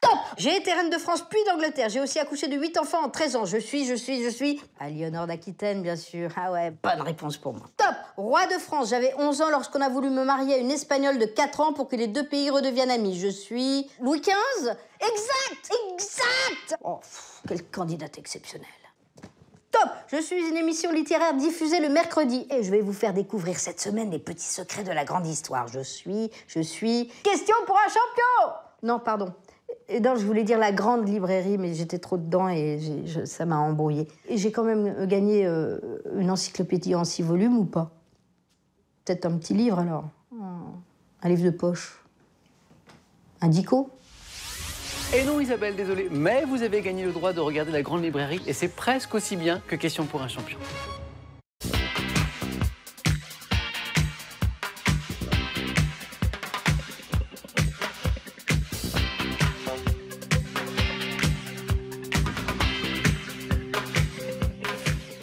Top J'ai été reine de France puis d'Angleterre. J'ai aussi accouché de 8 enfants en 13 ans. Je suis, je suis, je suis. À Léonore d'Aquitaine, bien sûr. Ah ouais, bonne réponse pour moi. Top Roi de France. J'avais 11 ans lorsqu'on a voulu me marier à une Espagnole de 4 ans pour que les deux pays redeviennent amis. Je suis. Louis XV Exact Exact Oh, quelle candidate exceptionnelle. Top Je suis une émission littéraire diffusée le mercredi et je vais vous faire découvrir cette semaine les petits secrets de la grande histoire. Je suis, je suis. Question pour un champion non, pardon. Non, je voulais dire la grande librairie, mais j'étais trop dedans et ça m'a embrouillé. Et j'ai quand même euh, gagné euh, une encyclopédie en six volumes ou pas Peut-être un petit livre alors Un livre de poche Un dico et eh non, Isabelle, désolée, mais vous avez gagné le droit de regarder la grande librairie et c'est presque aussi bien que Question pour un champion.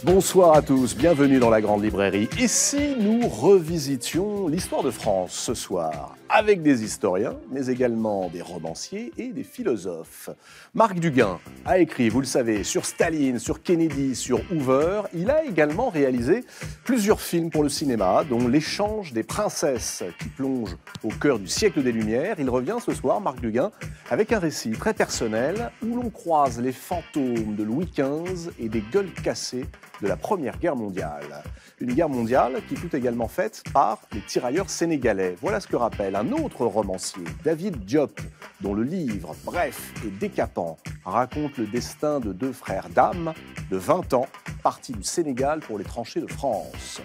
Bonsoir à tous, bienvenue dans la Grande Librairie. Ici, nous revisitions l'histoire de France ce soir avec des historiens, mais également des romanciers et des philosophes. Marc Duguin a écrit, vous le savez, sur Staline, sur Kennedy, sur Hoover. Il a également réalisé plusieurs films pour le cinéma, dont L'échange des princesses, qui plonge au cœur du siècle des Lumières. Il revient ce soir, Marc Duguin, avec un récit très personnel où l'on croise les fantômes de Louis XV et des gueules cassées de la Première Guerre mondiale. Une guerre mondiale qui fut également faite par les tirailleurs sénégalais. Voilà ce que rappelle un un autre romancier, David Diop, dont le livre, bref et décapant, raconte le destin de deux frères d'âme de 20 ans, partis du Sénégal pour les tranchées de France.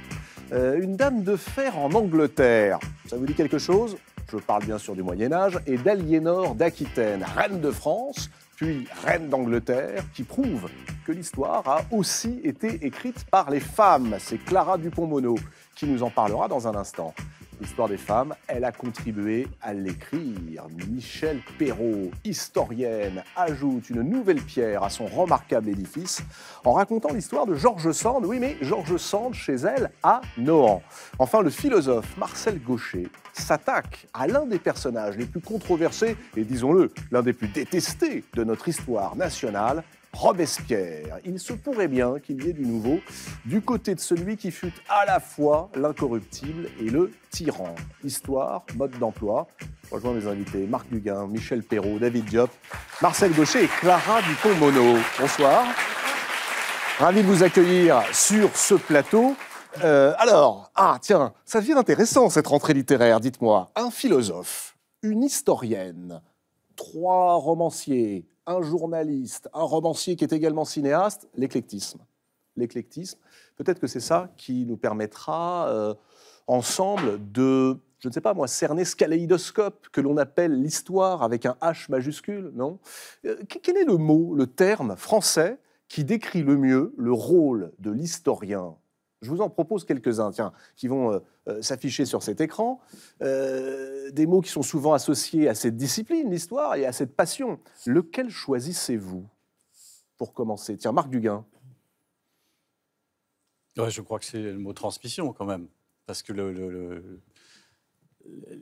Euh, une dame de fer en Angleterre, ça vous dit quelque chose Je parle bien sûr du Moyen Âge, et d'Aliénor d'Aquitaine, reine de France, puis reine d'Angleterre, qui prouve que l'histoire a aussi été écrite par les femmes. C'est Clara Dupont-Mono qui nous en parlera dans un instant l'histoire des femmes, elle a contribué à l'écrire. Michel Perrault, historienne, ajoute une nouvelle pierre à son remarquable édifice en racontant l'histoire de Georges Sand, oui mais Georges Sand chez elle à Nohant. Enfin, le philosophe Marcel Gaucher s'attaque à l'un des personnages les plus controversés et disons-le, l'un des plus détestés de notre histoire nationale, Robespierre. Il se pourrait bien qu'il y ait du nouveau du côté de celui qui fut à la fois l'incorruptible et le tyran. Histoire, mode d'emploi. Rejoins mes invités Marc Duguin, Michel Perrault, David Diop, Marcel Gaucher et Clara Dupont-Mono. Bonsoir. Ravi de vous accueillir sur ce plateau. Euh, alors, ah tiens, ça devient intéressant cette rentrée littéraire, dites-moi. Un philosophe, une historienne, trois romanciers, un journaliste, un romancier qui est également cinéaste, l'éclectisme. L'éclectisme, peut-être que c'est ça qui nous permettra euh, ensemble de, je ne sais pas moi, cerner ce kaléidoscope que l'on appelle l'histoire avec un H majuscule, non euh, Quel est le mot, le terme français qui décrit le mieux le rôle de l'historien je vous en propose quelques-uns, tiens, qui vont euh, euh, s'afficher sur cet écran. Euh, des mots qui sont souvent associés à cette discipline, l'histoire, et à cette passion. Lequel choisissez-vous pour commencer Tiens, Marc Duguin. Ouais, je crois que c'est le mot transmission quand même, parce que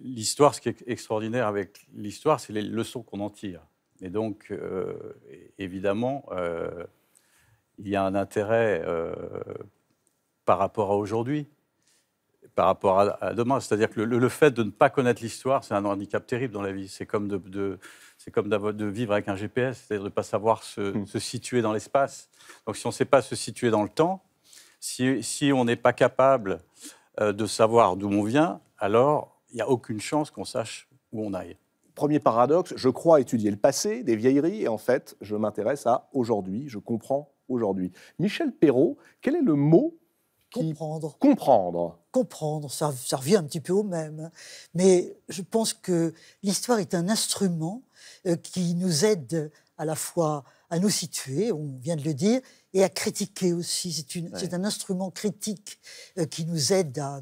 l'histoire, ce qui est extraordinaire avec l'histoire, c'est les leçons qu'on en tire. Et donc, évidemment, il y a un intérêt par rapport à aujourd'hui, par rapport à, demain. C'est-à-dire que le, fait de ne pas connaître l'histoire, c'est un handicap terrible dans la vie. C'est comme de, vivre avec un GPS, c'est-à-dire de ne pas savoir hmm. se, situer dans l'espace. Donc si on ne sait pas se situer dans le temps, si, on n'est pas capable euh, de savoir d'où on vient, alors il n'y a aucune chance qu'on sache où on aille. Premier paradoxe, je crois étudier le passé, des vieilleries, et en fait, je m'intéresse à aujourd'hui, je comprends aujourd'hui. Michel Perrault, quel est le mot comprendre. Comprendre. Comprendre, ça, revient un petit peu au même. Mais je pense que l'histoire est un instrument euh, qui nous aide à la fois à nous situer, on vient de le dire, et à critiquer aussi. C'est un instrument critique euh, qui nous aide à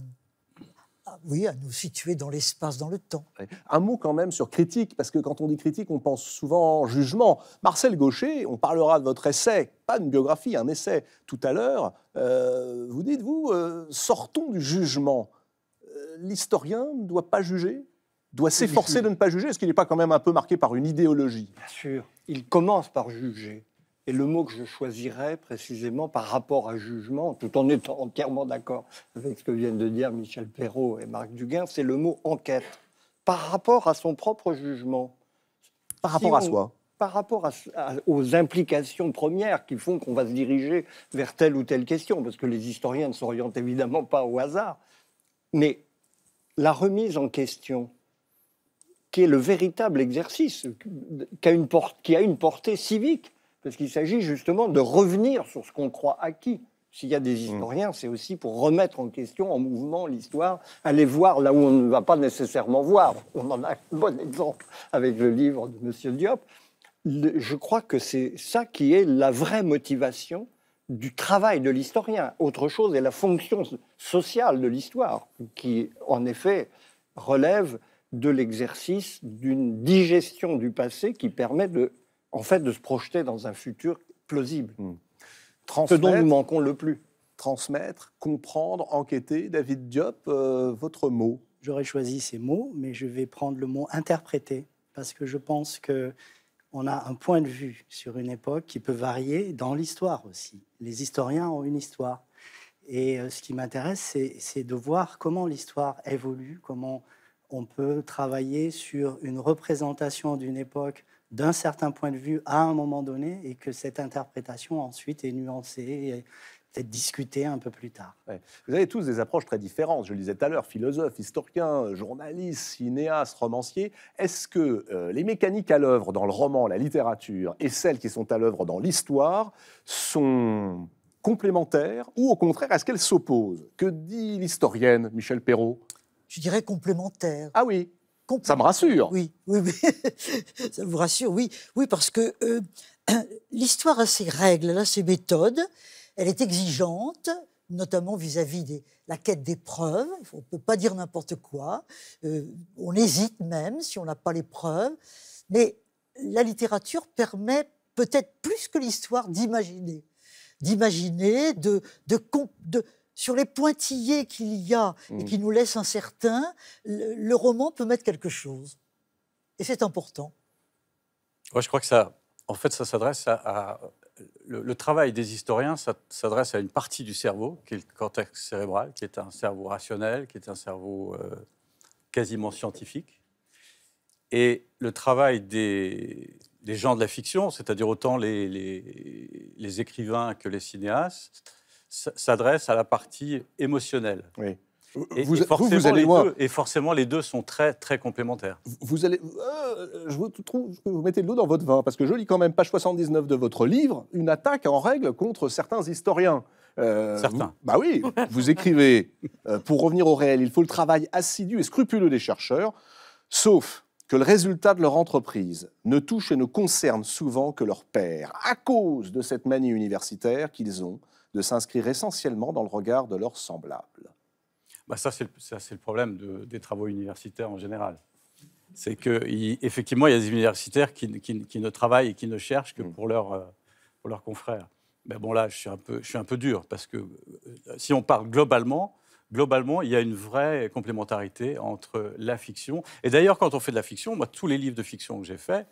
oui, à nous situer dans l'espace, dans le temps. Un mot quand même sur critique, parce que quand on dit critique, on pense souvent en jugement. Marcel Gaucher, on parlera de votre essai, pas une biographie, un essai tout à l'heure. Euh, vous dites, vous, euh, sortons du jugement. Euh, l'historien ne doit pas juger doit s'efforcer de ne pas juger Est-ce qu'il n'est pas quand même un peu marqué par une idéologie Bien sûr, il commence par juger. Et le mot que je choisirais précisément par rapport à jugement, tout en étant entièrement d'accord avec ce que viennent de dire Michel Perrault et Marc Duguin, c'est le mot enquête. Par rapport à son propre jugement. Par rapport à soi. Par rapport aux implications premières qui font qu'on va se diriger vers telle ou telle question, parce que les historiens ne s'orientent évidemment pas au hasard. Mais la remise en question, qui est le véritable exercice, qui a une portée civique, parce qu'il s'agit justement de revenir sur ce qu'on croit acquis. S'il y a des mm. historiens, c'est aussi pour remettre en question, en mouvement, l'histoire, aller voir là où on ne va pas nécessairement voir. On en a un bon exemple avec le livre de M. Diop. je crois que c'est ça qui est la vraie motivation du travail de l'historien. Autre chose est la fonction sociale de l'histoire, qui en effet relève de l'exercice d'une digestion du passé qui permet de en fait, de se projeter dans un futur plausible. Hmm. Ce dont nous manquons le plus. Transmettre, comprendre, enquêter. David Diop, euh, votre mot J'aurais choisi ces mots, mais je vais prendre le mot interpréter, parce que je pense que on a un point de vue sur une époque qui peut varier dans l'histoire aussi. Les historiens ont une histoire. Et euh, ce qui m'intéresse, c'est de voir comment l'histoire évolue, comment on peut travailler sur une représentation d'une époque d'un certain point de vue à un moment donné et que cette interprétation ensuite est nuancée et peut-être discutée un peu plus tard. Vous avez tous des approches très différentes. Je le disais tout à l'heure, philosophe, historien, journaliste, cinéaste, romancier. Est-ce que euh, les mécaniques à l'œuvre dans le roman, la littérature et celles qui sont à l'œuvre dans l'histoire sont complémentaires ou au contraire, est-ce qu'elles s'opposent Que dit l'historienne Michel Perrault Je dirais complémentaires. Ah oui ça me rassure. Oui, oui, ça vous rassure, oui. Oui, parce que euh, l'histoire a ses règles, elle a ses méthodes, elle est exigeante, notamment vis-à-vis de la quête des preuves. On ne peut pas dire n'importe quoi. Euh, on hésite même si on n'a pas les preuves. Mais la littérature permet peut-être plus que l'histoire d'imaginer. D'imaginer, de, de, de, sur les pointillés qu'il y a et mm. qui nous laissent incertains, le, roman peut mettre quelque chose. Et c'est important. Moi, je crois que ça, en fait, ça s'adresse à, le, travail des historiens s'adresse à une partie du cerveau, qui est le cortex cérébral, qui est un cerveau rationnel, qui est un cerveau euh, quasiment scientifique. Et le travail des, gens de la fiction, c'est-à-dire autant les écrivains que les cinéastes, s'adresse à la partie émotionnelle. Oui. Et, vous, forcément, les Deux, sont très, très complémentaires. Vous allez, euh, je vous trouve, vous mettez de l'eau dans votre vin parce que je lis quand même page 79 de votre livre une attaque en règle contre certains historiens. Euh, certains. bah oui, vous écrivez. Euh, pour revenir au réel, il faut le travail assidu et scrupuleux des chercheurs, sauf que le résultat de leur entreprise ne touche et ne concerne souvent que leur père, à cause de cette manie universitaire qu'ils ont de s'inscrire essentiellement dans le regard de leurs semblables. Bah, ça, c'est le, problème des travaux universitaires en général. C'est qu'effectivement, il, il y a des universitaires qui, ne travaillent et qui ne cherchent que mm. pour, leur, euh, pour leurs confrères. Mais bon, là, je suis, un peu, je suis un peu dur, parce que euh, si on parle globalement, globalement, il y a une vraie complémentarité entre la fiction. Et d'ailleurs, quand on fait de la fiction, moi, tous les livres de fiction que j'ai faits,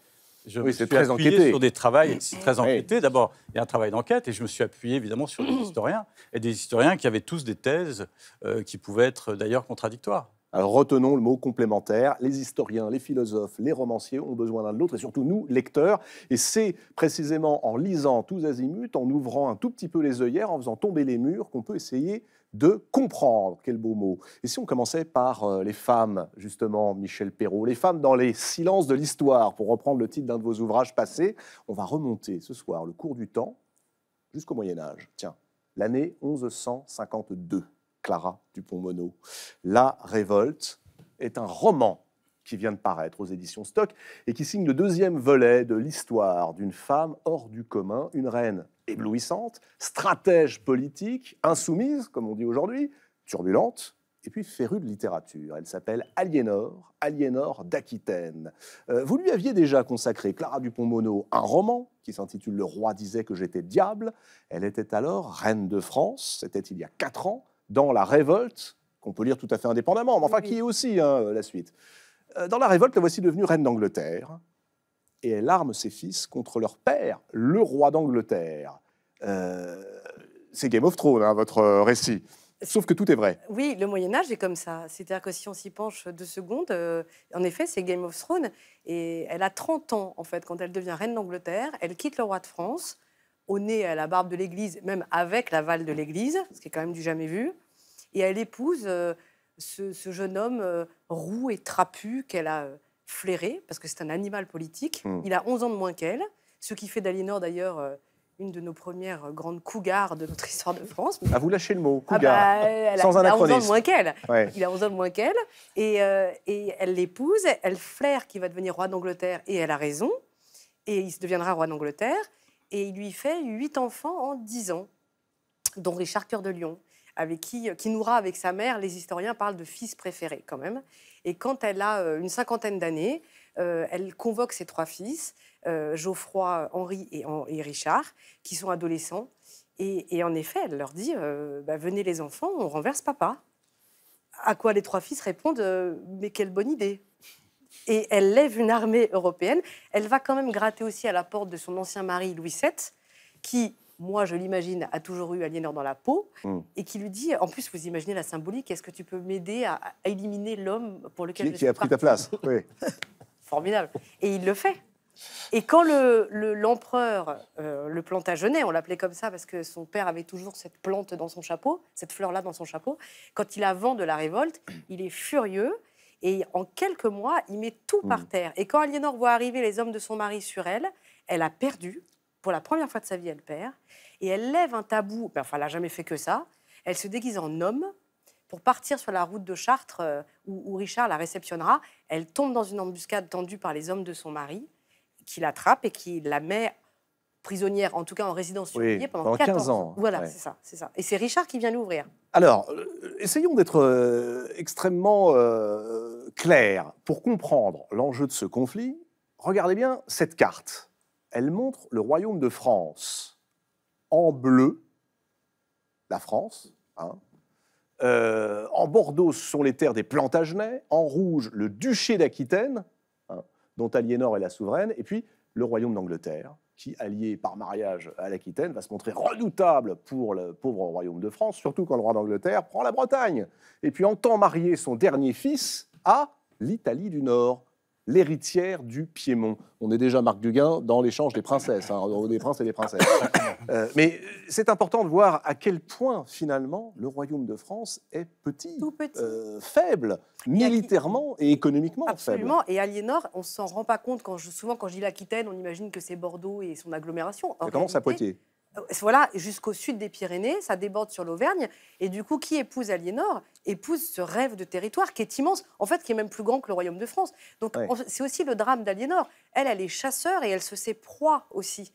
je me suis très appuyé enquêté. sur des travaux c'est très enquêté. D'abord, il y a un travail d'enquête et je me suis appuyé évidemment sur des historiens et des historiens qui avaient tous des thèses euh, qui pouvaient être euh, d'ailleurs contradictoires. Alors retenons le mot complémentaire. Les historiens, les philosophes, les romanciers ont besoin l'un de l'autre et surtout nous, lecteurs. Et c'est précisément en lisant tous azimuts, en ouvrant un tout petit peu les œillères, en faisant tomber les murs, qu'on peut essayer de comprendre, quel beau mot. Et si on commençait par euh, les femmes, justement, Michel Perrault, les femmes dans les silences de l'histoire, pour reprendre le titre d'un de vos ouvrages passés, on va remonter ce soir le cours du temps jusqu'au Moyen Âge. Tiens, l'année 1152, Clara Dupont-Mono. La révolte est un roman qui vient de paraître aux éditions Stock et qui signe le deuxième volet de l'histoire d'une femme hors du commun, une reine éblouissante, stratège politique, insoumise, comme on dit aujourd'hui, turbulente, et puis férue de littérature. Elle s'appelle Aliénor, Aliénor d'Aquitaine. Euh, vous lui aviez déjà consacré, Clara Dupont-Mono, un roman qui s'intitule Le roi disait que j'étais diable. Elle était alors reine de France, c'était il y a quatre ans, dans La Révolte, qu'on peut lire tout à fait indépendamment, mais enfin qui est aussi hein, euh, la suite. Euh, dans la révolte, la voici devenue reine d'Angleterre, et elle arme ses fils contre leur père, le roi d'Angleterre. Euh, c'est Game of Thrones, hein, votre euh, récit. Sauf que tout est vrai. Oui, le Moyen Âge est comme ça. C'est-à-dire que si on s'y penche deux secondes, en effet, c'est Game of Thrones. Et elle a 30 ans, en fait, quand elle devient reine d'Angleterre. Elle quitte le roi de France, au nez à la barbe de l'Église, même avec l'aval de l'Église, ce qui est quand même du jamais vu. Et elle épouse ce, jeune homme euh, roux et trapu qu'elle a euh, flairé, parce que c'est un animal politique. Hmm. Il a 11 ans de moins qu'elle, ce qui fait d'Aliénor d'ailleurs euh, une de nos premières grandes cougars de notre histoire de France. Ah, vous lâchez le mot, ah, cougar, bah, elle Il a 11 ans de moins qu'elle. Il a 11 ans de moins qu'elle. Et, elle l'épouse, elle flaire qu'il va devenir roi d'Angleterre, et elle a raison. Et il se deviendra roi d'Angleterre. Et il lui fait huit enfants en 10 ans, dont Richard Cœur de Lion, avec qui euh, nourra avec sa mère, les historiens parlent de fils préférés quand même. Et quand elle a euh, une cinquantaine d'années, euh, elle convoque ses trois fils, Geoffroy, Henri et, Richard, qui sont adolescents. Et, en effet, elle leur dit bah, Venez les enfants, on renverse papa. À quoi les trois fils répondent Mais quelle bonne idée Et elle lève une armée européenne. Elle va quand même gratter aussi à la porte de son ancien mari Louis VII, qui moi je l'imagine, a toujours eu Aliénor dans la peau, mm. et qui lui dit, en plus vous imaginez la symbolique, est-ce que tu peux m'aider à, éliminer l'homme pour lequel qui, je a pris ta place oui. Formidable. Et il le fait. Et quand l'empereur, le, le, euh, le on l'appelait comme ça parce que son père avait toujours cette plante dans son chapeau, cette fleur-là dans son chapeau, quand il a vent de la révolte, il est furieux et en quelques mois, il met tout mm. par terre. Et quand Aliénor voit arriver les hommes de son mari sur elle, elle a perdu pour la première fois de sa vie, elle perd. Et elle lève un tabou. Enfin, elle n'a jamais fait que ça. Elle se déguise en homme pour partir sur la route de Chartres euh, où, Richard la réceptionnera. Elle tombe dans une embuscade tendue par les hommes de son mari, qui l'attrape et qui la met prisonnière, en tout cas en résidence surveillée pendant 14 15 ans. Voilà, c'est ça, Et c'est Richard qui vient l'ouvrir. Alors, euh, essayons d'être euh, extrêmement clairs pour comprendre l'enjeu de ce conflit. Regardez bien cette carte elle montre le royaume de France en bleu, la France, hein. euh, en Bordeaux, ce sont les terres des Plantagenets. En rouge, le duché d'Aquitaine, hein, dont Aliénor est la souveraine. Et puis, le royaume d'Angleterre, qui, allié par mariage à l'Aquitaine, va se montrer redoutable pour le pauvre royaume de France, surtout quand le roi d'Angleterre prend la Bretagne. Et puis, entend marier son dernier fils à l'Italie du Nord, l'héritière du Piémont. On est déjà Marc Duguin dans l'échange des princesses, hein, des princes et des princesses. Euh, mais c'est important de voir à quel point finalement le royaume de France est petit, euh, faible, militairement et économiquement Absolument. Et Aliénor, on s'en rend pas compte quand souvent quand je dis l'Aquitaine, on imagine que c'est Bordeaux et son agglomération. Ça commence à Poitiers. Euh, voilà, jusqu'au sud des Pyrénées, ça déborde sur l'Auvergne. Et du coup, qui épouse Aliénor épouse ce rêve de territoire qui est immense, en fait, qui est même plus grand que le royaume de France. Donc, c'est aussi le drame d'Aliénor. Elle, elle est chasseur et elle se sait proie aussi.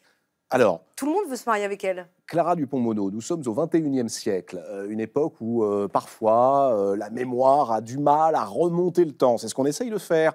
Alors, tout le monde veut se marier avec elle. Clara Dupont-Mono, nous sommes au XXIe siècle, euh, une époque où euh, parfois la mémoire a du mal à remonter le temps. C'est ce qu'on essaye de faire.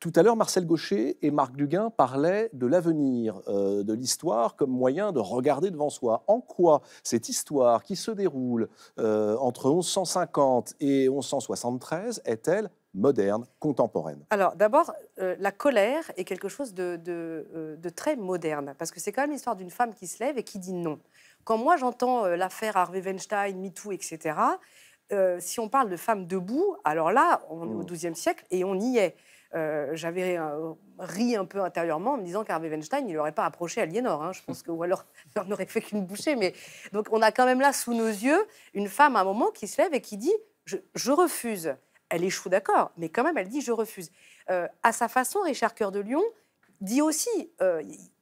Tout à l'heure, Marcel Gaucher et Marc Duguin parlaient de l'avenir, euh, de l'histoire comme moyen de regarder devant soi. En quoi cette histoire qui se déroule euh, entre 1150 et 1173 est-elle moderne, contemporaine Alors d'abord, euh, la colère est quelque chose de, de très moderne, parce que c'est quand même l'histoire d'une femme qui se lève et qui dit non. Quand moi j'entends l'affaire Harvey Weinstein, MeToo, etc., si on parle de femme debout, alors là, on est au XIIe mmh. siècle et on y est. Euh, j'avais euh, ri un peu intérieurement en me disant qu'Harvey Weinstein, il n'aurait pas approché Aliénor. Hein, je pense que, ou alors, il n'aurait fait qu'une bouchée. Mais... Donc, on a quand même là, sous nos yeux, une femme à un moment qui se lève et qui dit Je, refuse. Elle échoue, d'accord, mais quand même, elle dit Je refuse. Euh, à sa façon, Richard Cœur de Lyon dit aussi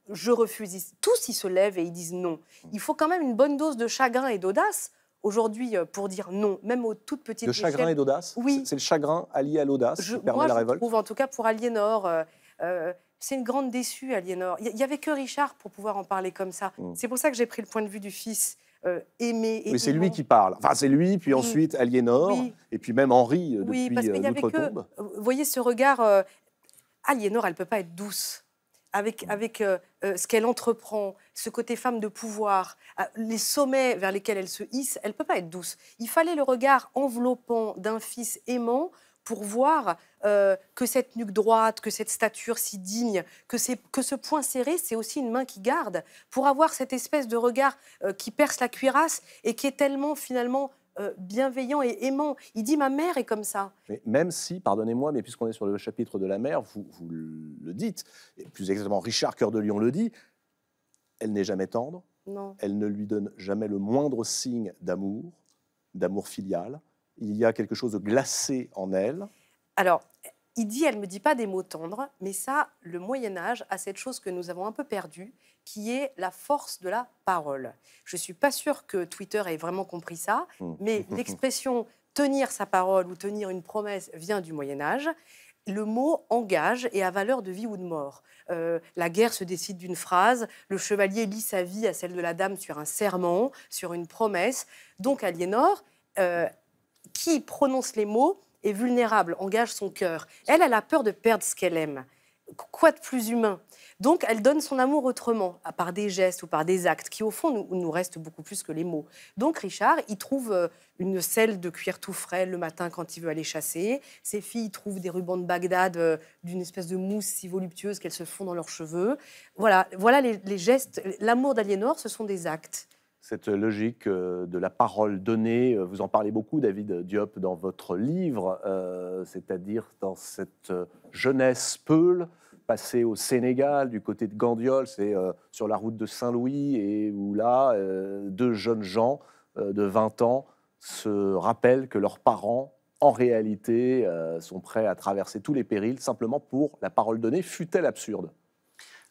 Je refuse. Tous, ils se lèvent et ils disent non. Il faut quand même une bonne dose de chagrin et d'audace Aujourd'hui, euh, pour dire non, même aux toutes petites. De chagrin et d'audace Oui. C'est le chagrin allié à l'audace qui permet la révolte. Je trouve, en tout cas, pour Aliénor. Euh, euh, c'est une grande déçue, Aliénor. Il n'y avait que Richard pour pouvoir en parler comme ça. Mm. C'est pour ça que j'ai pris le point de vue du fils. aimé et Mais c'est lui qui parle. Enfin, c'est lui, puis ensuite Aliénor, et puis même Henri depuis oui, parce qu'il y avait que, Vous voyez ce regard. Aliénor, elle ne peut pas être douce avec, mm. avec euh, euh, ce qu'elle entreprend, ce côté femme de pouvoir, euh, les sommets vers lesquels elle se hisse, elle ne peut pas être douce. Il fallait le regard enveloppant d'un fils aimant pour voir que cette nuque droite, que cette stature si digne, que, que ce point serré, c'est aussi une main qui garde, pour avoir cette espèce de regard qui perce la cuirasse et qui est tellement finalement euh, bienveillant et aimant. Il dit ma mère est comme ça. Mais même si, pardonnez-moi, mais puisqu'on est sur le chapitre de la mère, vous, le dites, et plus exactement Richard Cœur de Lion le dit, elle n'est jamais tendre, elle ne lui donne jamais le moindre signe d'amour, d'amour filial. Il y a quelque chose de glacé en elle. Alors, il dit, elle ne me dit pas des mots tendres, mais ça, le Moyen Âge a cette chose que nous avons un peu perdue, qui est la force de la parole. Je ne suis pas sûre que Twitter ait vraiment compris ça, hmm. mais l'expression tenir sa parole ou tenir une promesse vient du Moyen Âge le mot engage et a valeur de vie ou de mort. Euh, la guerre se décide d'une phrase, le chevalier lit sa vie à celle de la dame sur un serment, sur une promesse. Donc Aliénor, euh, qui prononce les mots, est vulnérable, engage son cœur. Elle, elle a peur de perdre ce qu'elle aime. Quoi de plus humain Donc, elle donne son amour autrement, par des gestes ou par des actes, qui au fond nous, nous restent beaucoup plus que les mots. Donc, Richard, il trouve euh, une selle de cuir tout frais le matin quand il veut aller chasser. Ses filles trouvent des rubans de Bagdad euh, d'une espèce de mousse si voluptueuse qu'elles se font dans leurs cheveux. Voilà, voilà les, les gestes. L'amour d'Aliénor, ce sont des actes cette logique euh, de la parole donnée. Euh, vous en parlez beaucoup, David Diop, dans votre livre, euh, c'est-à-dire dans cette jeunesse Peul, passée au Sénégal, du côté de Gandiol, c'est sur la route de Saint-Louis, et où là, deux jeunes gens de 20 ans se rappellent que leurs parents, en réalité, sont prêts à traverser tous les périls simplement pour la parole donnée, fut-elle absurde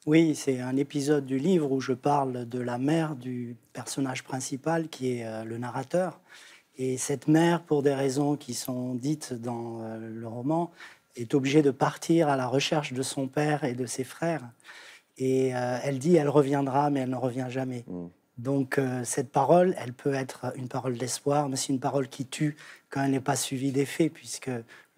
oui, c'est un épisode du livre où je parle de la mère du personnage principal qui est euh, le narrateur. Et cette mère, pour des raisons qui sont dites dans euh, le roman, est obligée de partir à la recherche de son père et de ses frères. Et euh, elle dit, elle reviendra, mais elle ne revient jamais. Mm. Donc cette parole, elle peut être une parole d'espoir, mais c'est une parole qui tue, quand elle n'est pas suivie d'effet, puisque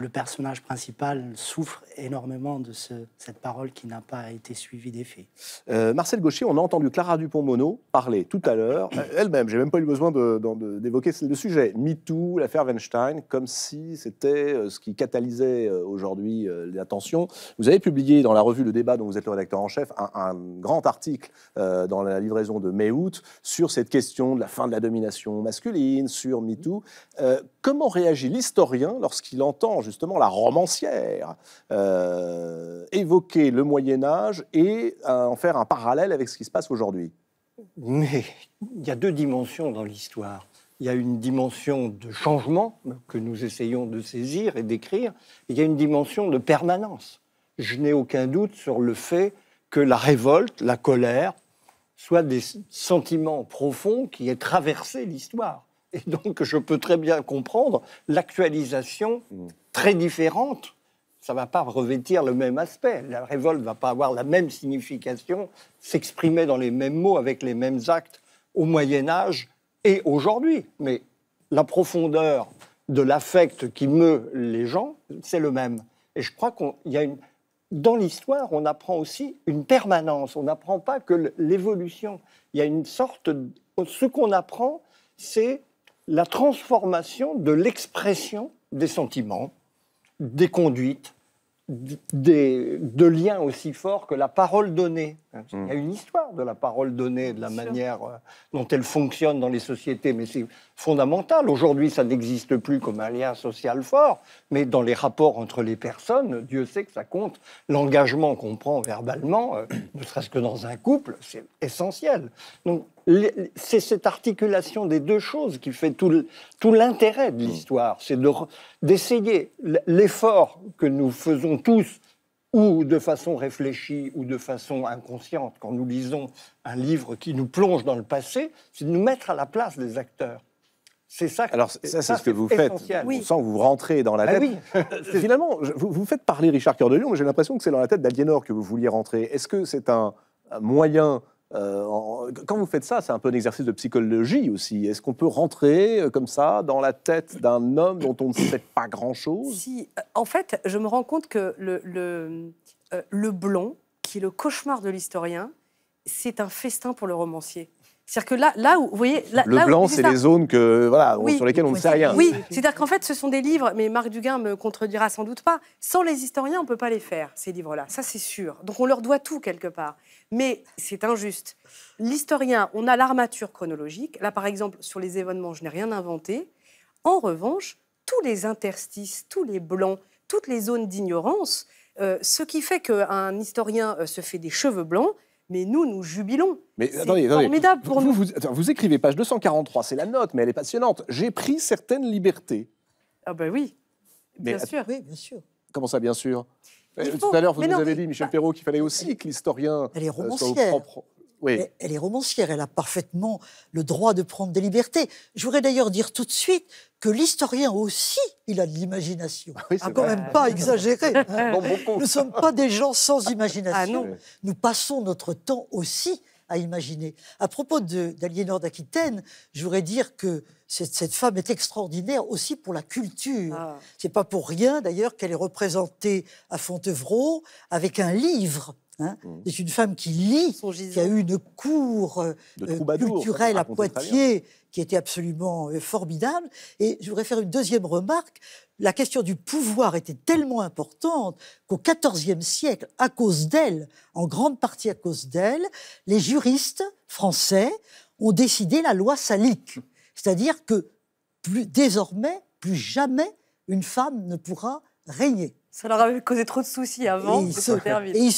le personnage principal souffre énormément de ce, cette parole qui n'a pas été suivie d'effet. Euh, Marcel Gaucher, on a entendu Clara Dupont-Mono parler tout à l'heure, euh, elle-même, j'ai même pas eu besoin d'évoquer le sujet, MeToo, l'affaire Weinstein, comme si c'était euh, ce qui catalysait euh, aujourd'hui l'attention. Vous avez publié dans la revue Le Débat, dont vous êtes le rédacteur en chef, un, grand article dans la livraison de mai-août sur cette question de la fin de la domination masculine, sur MeToo. comme comment réagit l'historien lorsqu'il entend justement la romancière euh, évoquer le Moyen Âge et euh, en faire un parallèle avec ce qui se passe aujourd'hui Mais il y a deux dimensions dans l'histoire. Il y a une dimension de changement que nous essayons de saisir et d'écrire. Il y a une dimension de permanence. Je n'ai aucun doute sur le fait que la révolte, la colère, soient des sentiments profonds qui aient traversé l'histoire. Et donc, je peux très bien comprendre l'actualisation très différente. Ça ne va pas revêtir le même aspect. La révolte ne va pas avoir la même signification, s'exprimer dans les mêmes mots, avec les mêmes actes au Moyen Âge et aujourd'hui. Mais la profondeur de l'affect qui meut les gens, c'est le même. Et je crois qu'il y a une... Dans l'histoire, on apprend aussi une permanence. On n'apprend pas que l'évolution. Il y a une sorte... Ce qu'on apprend, c'est la transformation de l'expression des sentiments, des conduites, des, de liens aussi forts que la parole donnée. Hein, Il y a mmh. une histoire de la parole donnée, de la manière euh, dont elle fonctionne dans les sociétés, mais c'est fondamental. Aujourd'hui, ça n'existe plus comme un lien social fort, mais dans les rapports entre les personnes, Dieu sait que ça compte. L'engagement qu'on prend verbalement, euh, ne serait-ce que dans un couple, c'est essentiel. Donc c'est cette articulation des deux choses qui fait tout, l'intérêt de mmh. l'histoire. C'est d'essayer l'effort que nous faisons tous, ou de façon réfléchie, ou de façon inconsciente, quand nous lisons un livre qui nous plonge dans le passé, c'est de nous mettre à la place des acteurs. C'est ça. Alors ça, c'est ce que vous faites. Oui. On sent que vous rentrez dans la ah tête. Euh, finalement, vous, vous faites parler Richard Cœur de mais j'ai l'impression que c'est dans la tête d'Aliénor que vous vouliez rentrer. Est-ce que c'est un moyen euh, quand vous faites ça, c'est un peu un exercice de psychologie aussi. Est-ce qu'on peut rentrer euh, comme ça dans la tête d'un homme dont on ne sait pas grand-chose Si, euh, en fait, je me rends compte que le blond, qui est le cauchemar de l'historien, c'est un festin pour le romancier cest dire que là, là où, vous voyez, là, le blanc, c'est les zones que, voilà, sur lesquelles on ne sait rien. Oui, c'est-à-dire qu'en fait, ce sont des livres, mais Marc Duguin me contredira sans doute pas. Sans les historiens, on ne peut pas les faire, ces livres-là, ça c'est sûr. Donc on leur doit tout quelque part. Mais c'est injuste. L'historien, on a l'armature chronologique. Là, par exemple, sur les événements, je n'ai rien inventé. En revanche, tous les interstices, tous les blancs, toutes les zones d'ignorance, euh, ce qui fait qu'un historien euh, se fait des cheveux blancs, mais nous, nous jubilons. Mais attendez, formidable attendez. pour vous, nous. Vous, écrivez page 243, c'est la note, mais elle est passionnante. J'ai pris certaines libertés. Ah ben oui, bien sûr. Oui, bien sûr. Comment ça, bien sûr euh, Tout à l'heure, vous, nous avez dit, Michel Perrault, qu'il fallait aussi que l'historien. Euh, soit au propre... Elle est romancière, elle a parfaitement le droit de prendre des libertés. Je voudrais d'ailleurs dire tout de suite que l'historien aussi, il a de l'imagination. Ah ne quand même pas exagéré. Hein. Nous ne sommes pas des gens sans ah, imagination. Nous passons notre temps aussi à imaginer. À propos d'Aliénor d'Aquitaine, je voudrais dire que cette, femme est extraordinaire aussi pour la culture. Ah. Ce n'est pas pour rien d'ailleurs qu'elle est représentée à Fontevraud avec un livre Hein. Mmh. C'est une femme qui lit, qui a eu une cour euh, culturelle à Poitiers qui était absolument euh, formidable. Et je voudrais faire une deuxième remarque. La question du pouvoir était tellement importante qu'au XIVe siècle, à cause d'elle, en grande partie à cause d'elle, les juristes français ont décidé la loi salique. C'est-à-dire que plus, désormais, plus jamais, une femme ne pourra régner. Ça leur avait causé trop de soucis avant. Et il, se,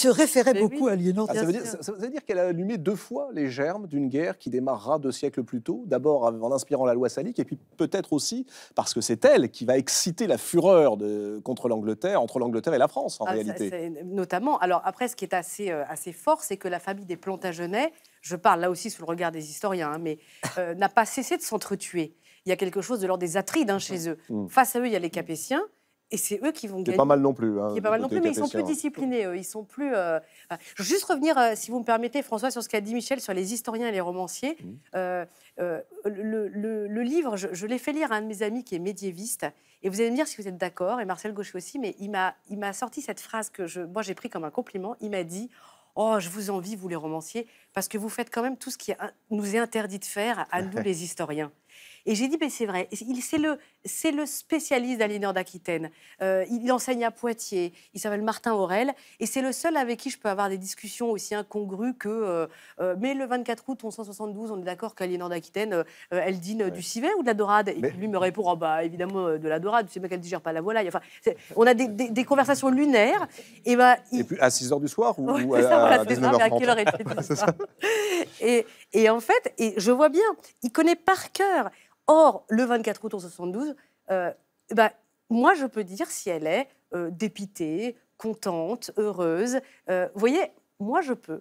et référait beaucoup à Léonard. Ah, ça, veut dire, qu'elle a allumé deux fois les germes d'une guerre qui démarrera deux siècles plus tôt, d'abord en inspirant la loi salique, et puis peut-être aussi parce que c'est elle qui va exciter la fureur contre l'Angleterre, entre l'Angleterre et la France en ah, réalité. notamment, alors après, ce qui est assez, euh, assez fort, c'est que la famille des Plantagenets, je parle là aussi sous le regard des historiens, hein, mais euh, n'a pas cessé de s'entretuer. Il y a quelque chose de l'ordre des Atrides hein, chez mmh. eux. Face à eux, il y a les Capétiens. Et c'est eux qui vont gagner. C'est pas mal non plus. Hein, pas mal non plus, mais ils sont plus disciplinés. Ils sont plus. Euh, je veux juste revenir, euh, si vous me permettez, François, sur ce qu'a dit Michel sur les historiens et les romanciers. Mmh. Euh, le, livre, je, l'ai fait lire à un de mes amis qui est médiéviste. Et vous allez me dire si vous êtes d'accord, et Marcel Gaucher aussi, mais il m'a sorti cette phrase que je, moi j'ai pris comme un compliment. Il m'a dit Oh, je vous envie, vous les romanciers, parce que vous faites quand même tout ce qui nous est interdit de faire à nous les historiens. Et j'ai dit, mais ben, c'est vrai, c'est le, le spécialiste d'Aliénor d'Aquitaine. Euh, il enseigne à Poitiers, il s'appelle Martin Aurel, et c'est le seul avec qui je peux avoir des discussions aussi incongrues que. Euh, euh, mais le 24 août, 1172, on est d'accord qu'Aliénor d'Aquitaine, elle dîne du civet ou de la dorade Et lui me répond, oh, bah, évidemment, de la dorade, c'est sais bien qu'elle digère pas la volaille. Enfin, on a des, conversations lunaires. Et, bah, puis à 6 h du soir ou, à, et, et en fait, et je vois bien, il connaît par cœur. Or, le 24 août 1972, moi, je peux dire si elle est euh, dépitée, contente, heureuse. Euh, vous voyez, moi, je peux.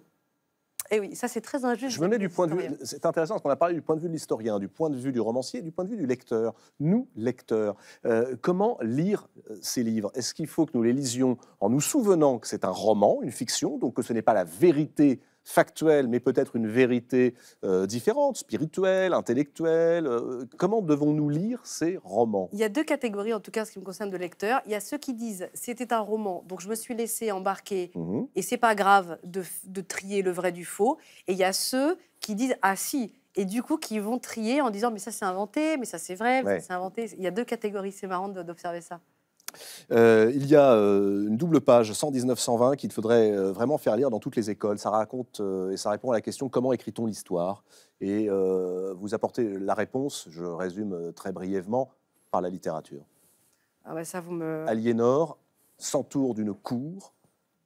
Et eh oui, ça, c'est très injuste. Je me du point de vue. C'est intéressant parce qu'on a parlé du point de vue de l'historien, du point de vue du romancier, du point de vue du lecteur. Nous, lecteurs, euh, comment lire ces livres Est-ce qu'il faut que nous les lisions en nous souvenant que c'est un roman, une fiction, donc que ce n'est pas la vérité factuelle, mais peut-être une vérité euh, différente, spirituelle, intellectuelle euh, Comment devons-nous lire ces romans Il y a deux catégories, en tout cas, ce qui me concerne de lecteurs. Il y a ceux qui disent c'était un roman, donc je me suis laissé embarquer, mhm. et c'est pas grave de, trier le vrai du faux. Et il y a ceux qui disent ah si, et du coup qui vont trier en disant mais ça c'est inventé, mais ça c'est vrai, ça c'est inventé. Il y a deux catégories, c'est marrant d'observer ça. Euh, il y a euh, une double page 119-120 qu'il faudrait euh, vraiment faire lire dans toutes les écoles. Ça raconte et ça répond à la question comment écrit-on l'histoire Et vous apportez la réponse, je résume très brièvement, par la littérature. Ah ça, vous me... Aliénor s'entoure d'une cour.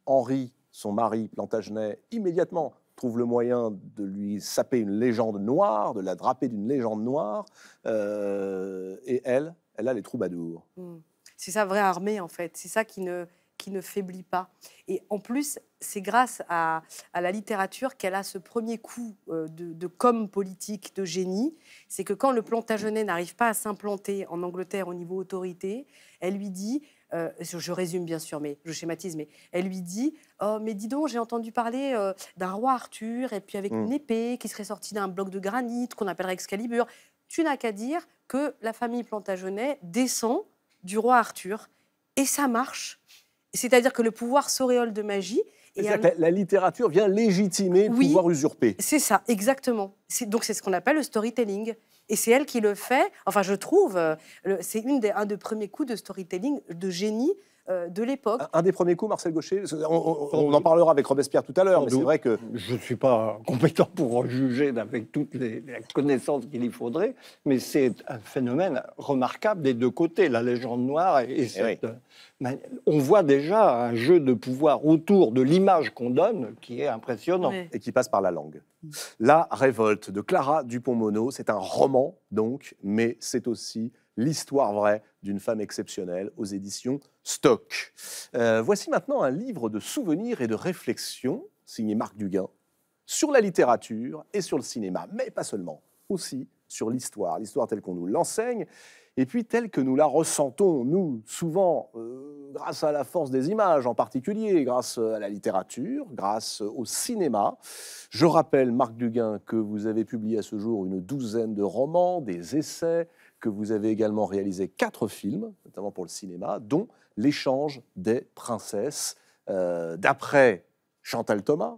Henri, son mari Plantagenet, immédiatement trouve le moyen de lui saper une légende noire, de la draper d'une légende noire. et elle, elle a les troubadours. Hmm. C'est sa vraie armée, en fait. C'est ça qui ne, qui ne faiblit pas. Et en plus, c'est grâce à, la littérature qu'elle a ce premier coup euh, de, com politique de génie. C'est que quand le Plantagenet n'arrive pas à s'implanter en Angleterre au niveau autorité, elle lui dit euh, je résume bien sûr, mais je schématise, mais elle lui dit Oh, mais dis donc, j'ai entendu parler euh, d'un roi Arthur, et puis avec une mm. épée qui serait sortie d'un bloc de granit qu'on appellerait Excalibur. Tu n'as qu'à dire que la famille Plantagenet descend du roi Arthur. Et ça marche. C'est-à-dire que le pouvoir s'auréole de magie. Et la, littérature vient légitimer le pouvoir usurpé. C'est ça, exactement. Donc c'est ce qu'on appelle le storytelling. Et c'est elle qui le fait. Enfin, je trouve, euh, c'est un des premiers coups de storytelling de génie euh, de l'époque. Un, des premiers coups, Marcel Gaucher, on, en parlera avec Robespierre tout à l'heure, mais c'est vrai que... Je ne suis pas compétent pour en juger avec toutes les, connaissances qu'il y faudrait, mais c'est un phénomène remarquable des deux côtés, la légende noire et, eh cette... Euh, on voit déjà un jeu de pouvoir autour de l'image qu'on donne qui est impressionnant. Et qui passe par la langue. Mm. La révolte de Clara Dupont-Mono, c'est un roman donc, mais c'est aussi l'histoire vraie d'une femme exceptionnelle aux éditions Stock. Euh, voici maintenant un livre de souvenirs et de réflexions, signé Marc Duguin, sur la littérature et sur le cinéma, mais pas seulement, aussi sur l'histoire, l'histoire telle qu'on nous l'enseigne, et puis telle que nous la ressentons, nous, souvent, euh, grâce à la force des images en particulier, grâce à la littérature, grâce au cinéma. Je rappelle, Marc Duguin, que vous avez publié à ce jour une douzaine de romans, des essais, que vous avez également réalisé quatre films, notamment pour le cinéma, dont L'échange des princesses, euh, d'après Chantal Thomas.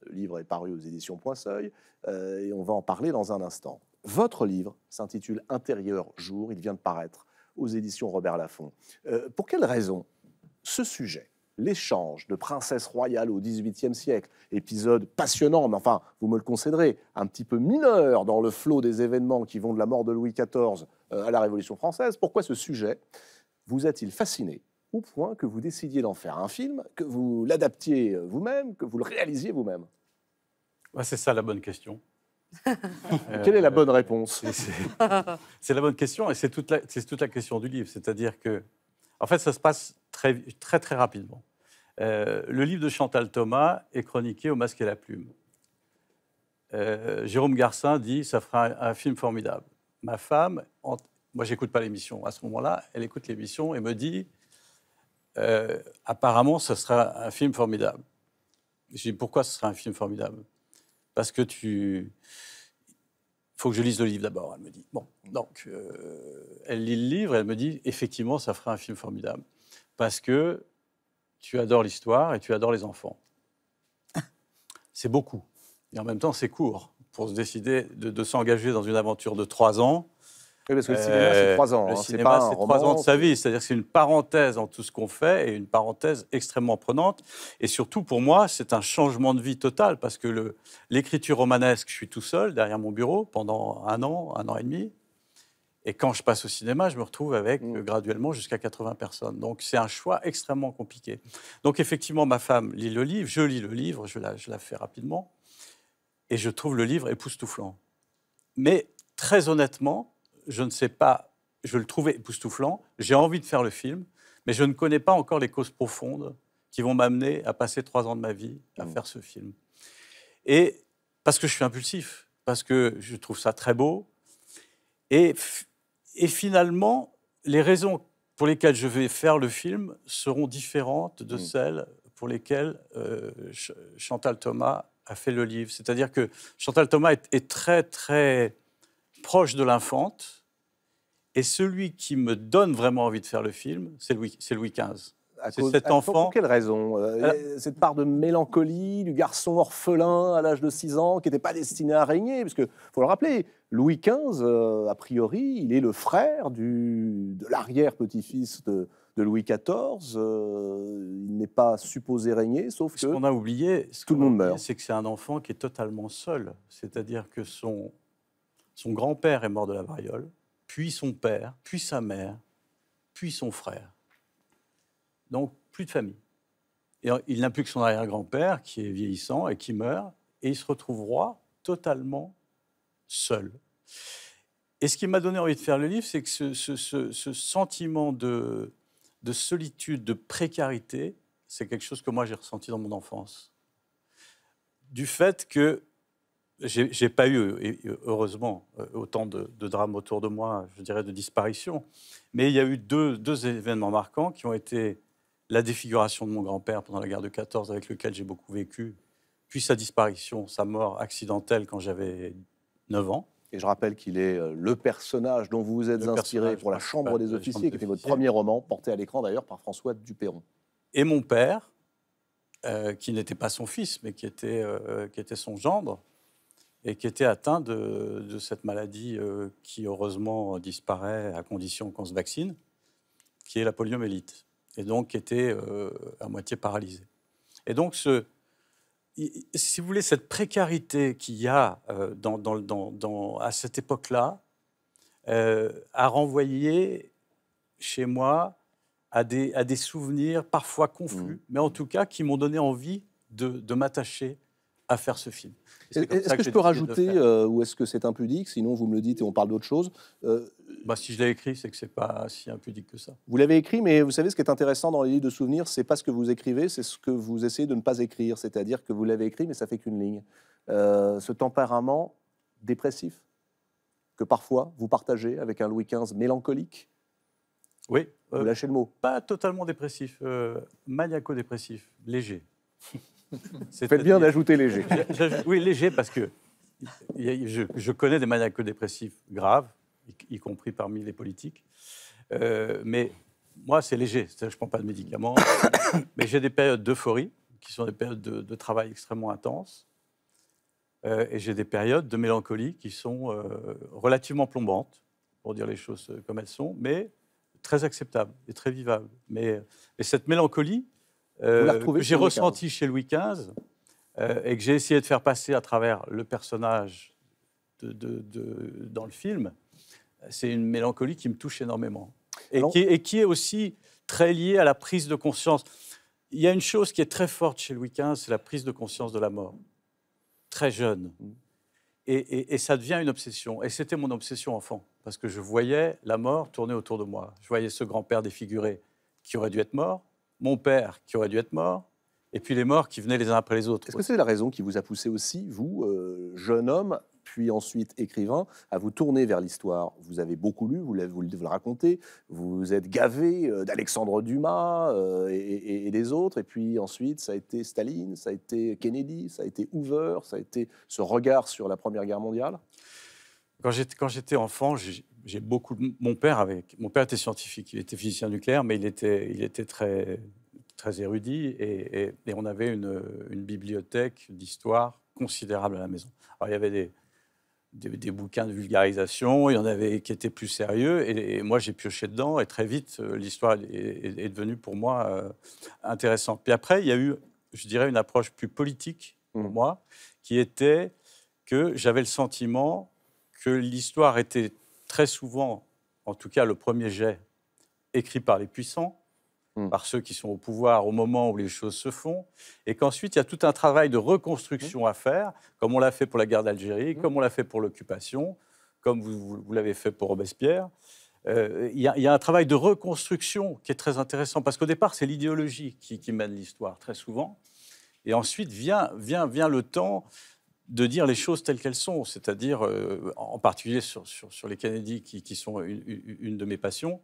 Le livre est paru aux éditions Poinceuil euh, et on va en parler dans un instant. Votre livre s'intitule Intérieur jour, il vient de paraître aux éditions Robert Laffont. Euh, pour quelle raison ce sujet L'échange de princesses royales au XVIIIe siècle, épisode passionnant, mais enfin, vous me le concéderez, un petit peu mineur dans le flot des événements qui vont de la mort de Louis XIV euh, à la Révolution française. Pourquoi ce sujet vous a-t-il fasciné au point que vous décidiez d'en faire un film, que vous l'adaptiez euh, vous-même, que vous le réalisiez vous-même ah, C'est ça la bonne question. Quelle est la bonne euh, réponse C'est la bonne question et c'est toute la question du livre. C'est-à-dire que en fait, ça se passe très, très, très rapidement. Euh, le livre de Chantal Thomas est chroniqué au masque et la plume. Euh, Jérôme Garcin dit ça fera un, film formidable. Ma femme, en, moi j'écoute pas l'émission à ce moment-là, elle écoute l'émission et me dit euh, apparemment ce sera un film formidable. Je dis pourquoi ce sera un film formidable Parce que tu faut que je lise le livre d'abord, elle me dit. Bon, donc, euh, elle lit le livre, elle me dit, effectivement, ça ferait un film formidable. Parce que tu adores l'histoire et tu adores les enfants. c'est beaucoup. Et en même temps, c'est court pour se décider de s'engager dans une aventure de trois ans oui, parce que le cinéma, c'est euh, trois ans. Le hein, cinéma, c'est trois ans de sa vie. C'est-à-dire que c'est une parenthèse en tout ce qu'on fait et une parenthèse extrêmement prenante. Et surtout, pour moi, c'est un changement de vie total parce que l'écriture romanesque, je suis tout seul derrière mon bureau pendant un an, un an et demi. Et quand je passe au cinéma, je me retrouve avec mm. euh, graduellement jusqu'à 80 personnes. Donc c'est un choix extrêmement compliqué. Donc effectivement, ma femme lit le livre, je lis le livre, je je la fais rapidement. Et je trouve le livre époustouflant. Mais très honnêtement, je ne sais pas, je le trouvais époustouflant, j'ai envie de faire le film, mais je ne connais pas encore les causes profondes qui vont m'amener à passer trois ans de ma vie à mm. faire ce film. Et parce que je suis impulsif, parce que je trouve ça très beau, et, finalement, les raisons pour lesquelles je vais faire le film seront différentes de mm. celles pour lesquelles euh, Chantal Thomas a fait le livre. C'est-à-dire que Chantal Thomas est, est très, très proche de l'infante. Et celui qui me donne vraiment envie de faire le film, c'est Louis, Louis XV. C'est cet enfant. Pour quelle raison euh, Cette part de mélancolie du garçon orphelin à l'âge de 6 ans qui n'était pas destiné à régner Parce que, faut le rappeler, Louis XV, euh, a priori, il est le frère de l'arrière-petit-fils de, Louis XIV. Euh, il n'est pas supposé régner, sauf que. Ce qu'on a oublié, tout le monde meurt. C'est que c'est un enfant qui est totalement seul. C'est-à-dire que son, son grand-père est mort de la variole, puis son père, puis sa mère, puis son frère. Donc, plus de famille. Et il n'a plus que son arrière-grand-père qui est vieillissant et qui meurt, et il se retrouve roi totalement seul. Et ce qui m'a donné envie de faire le livre, c'est que ce, sentiment de solitude, de précarité, c'est quelque chose que moi j'ai ressenti dans mon enfance. Du fait que j'ai pas eu, heureusement, euh, autant de, drames autour de moi, je dirais de disparitions. Mais il y a eu deux, événements marquants qui ont été la défiguration de mon grand-père pendant la guerre de 14, avec lequel j'ai beaucoup vécu, puis sa disparition, sa mort accidentelle quand j'avais 9 ans. Et je rappelle qu'il est euh, le personnage dont vous vous êtes inspiré pour La Chambre des officiers, qui était votre premier roman, porté à l'écran d'ailleurs par François Dupéron. Et mon père, euh, qui n'était pas son fils, mais qui était, qui était son gendre, et qui était atteint de, cette maladie euh, qui heureusement disparaît à condition qu'on se vaccine, qui est la poliomyélite, et donc qui était euh, à moitié paralysée. Et donc, si vous voulez, cette précarité qu'il y a euh, à cette époque-là a renvoyé chez moi à des, souvenirs parfois confus, mmh. mais en tout cas qui m'ont donné envie de, de m'attacher faire ce film. Est-ce que, je peux rajouter, euh, ou est-ce que c'est impudique Sinon, vous me le dites et on parle d'autre chose. Euh, bah, si je l'ai écrit, c'est que c'est pas si impudique que ça. Vous l'avez écrit, mais vous savez, ce qui est intéressant dans les livres de souvenirs, c'est pas ce que vous écrivez, c'est ce que vous essayez de ne pas écrire. C'est-à-dire que vous l'avez écrit, mais ça fait qu'une ligne. Euh, ce tempérament dépressif que parfois vous partagez avec un Louis XV mélancolique. Oui. vous lâchez le mot. Pas totalement dépressif, maniaco-dépressif, léger. Faites bien d'ajouter léger. oui, léger, parce que je, connais des maniaques dépressifs graves, y, compris parmi les politiques. Euh, mais moi, c'est léger. je ne prends pas de médicaments. mais j'ai des périodes d'euphorie, qui sont des périodes de, travail extrêmement intenses. Euh, et j'ai des périodes de mélancolie qui sont euh, relativement plombantes, pour dire les choses comme elles sont, mais très acceptables et très vivables. Mais, et cette mélancolie, euh, j'ai ressenti chez Louis XV euh, et que j'ai essayé de faire passer à travers le personnage de, dans le film, c'est une mélancolie qui me touche énormément et qui, est aussi très liée à la prise de conscience. Il y a une chose qui est très forte chez Louis XV, c'est la prise de conscience de la mort, très jeune. Mm. et ça devient une obsession. Et c'était mon obsession enfant, parce que je voyais la mort tourner autour de moi. Je voyais ce grand-père défiguré qui aurait dû être mort, mon père qui aurait dû être mort, et puis les morts qui venaient les uns après les autres. Est-ce que c'est la raison qui vous a poussé aussi, vous, euh, jeune homme, puis ensuite écrivain, à vous tourner vers l'histoire Vous avez beaucoup lu, vous, le, racontez, vous êtes gavé euh, d'Alexandre Dumas euh, et, des autres, et puis ensuite ça a été Staline, ça a été Kennedy, ça a été Hoover, ça a été ce regard sur la Première Guerre mondiale quand j'étais enfant, j'ai beaucoup. Mon père mon père était scientifique, il était physicien nucléaire, mais il était, il était très très érudit et, on avait une, bibliothèque d'histoire considérable à la maison. Alors il y avait des, des, bouquins de vulgarisation, il y en avait qui étaient plus sérieux, et, moi j'ai pioché dedans, et très vite euh, l'histoire est, devenue pour moi euh, intéressante. Puis après, il y a eu, je dirais, une approche plus politique pour mmh. moi, qui était que j'avais le sentiment que l'histoire était très souvent, en tout cas le premier jet, écrit par les puissants, hmm. par ceux qui sont au pouvoir au moment où les choses se font, et qu'ensuite il y a tout un travail de reconstruction hmm. à faire, comme on l'a fait pour la guerre d'Algérie, hmm. comme on l'a fait pour l'occupation, comme vous, l'avez fait pour Robespierre. Euh, il y, a un travail de reconstruction qui est très intéressant, parce qu'au départ, c'est l'idéologie qui, qui, mène l'histoire, très souvent. Et ensuite vient, vient, vient le temps de dire les choses telles qu'elles sont, c'est-à-dire euh, en particulier sur, les Kennedy qui, sont une, de mes passions.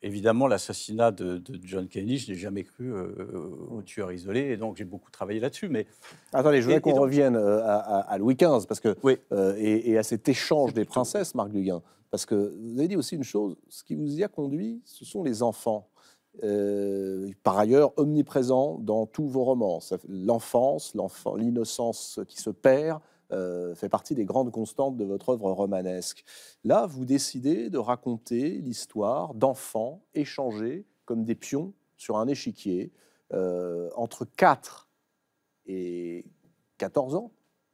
Évidemment, l'assassinat de, John Kennedy, je n'ai jamais cru euh, euh, au tueur isolé, et donc j'ai beaucoup travaillé là-dessus. Mais attendez, je voudrais qu'on revienne à, Louis XV, parce que et, à cet échange des princesses, Marc Duguin, parce que vous avez dit aussi une chose, ce qui vous y a conduit, ce sont les enfants. Euh, par ailleurs omniprésent dans tous vos romans. L'enfance, l'innocence qui se perd euh, fait partie des grandes constantes de votre œuvre romanesque. Là, vous décidez de raconter l'histoire d'enfants échangés comme des pions sur un échiquier euh, entre 4 et 14 ans,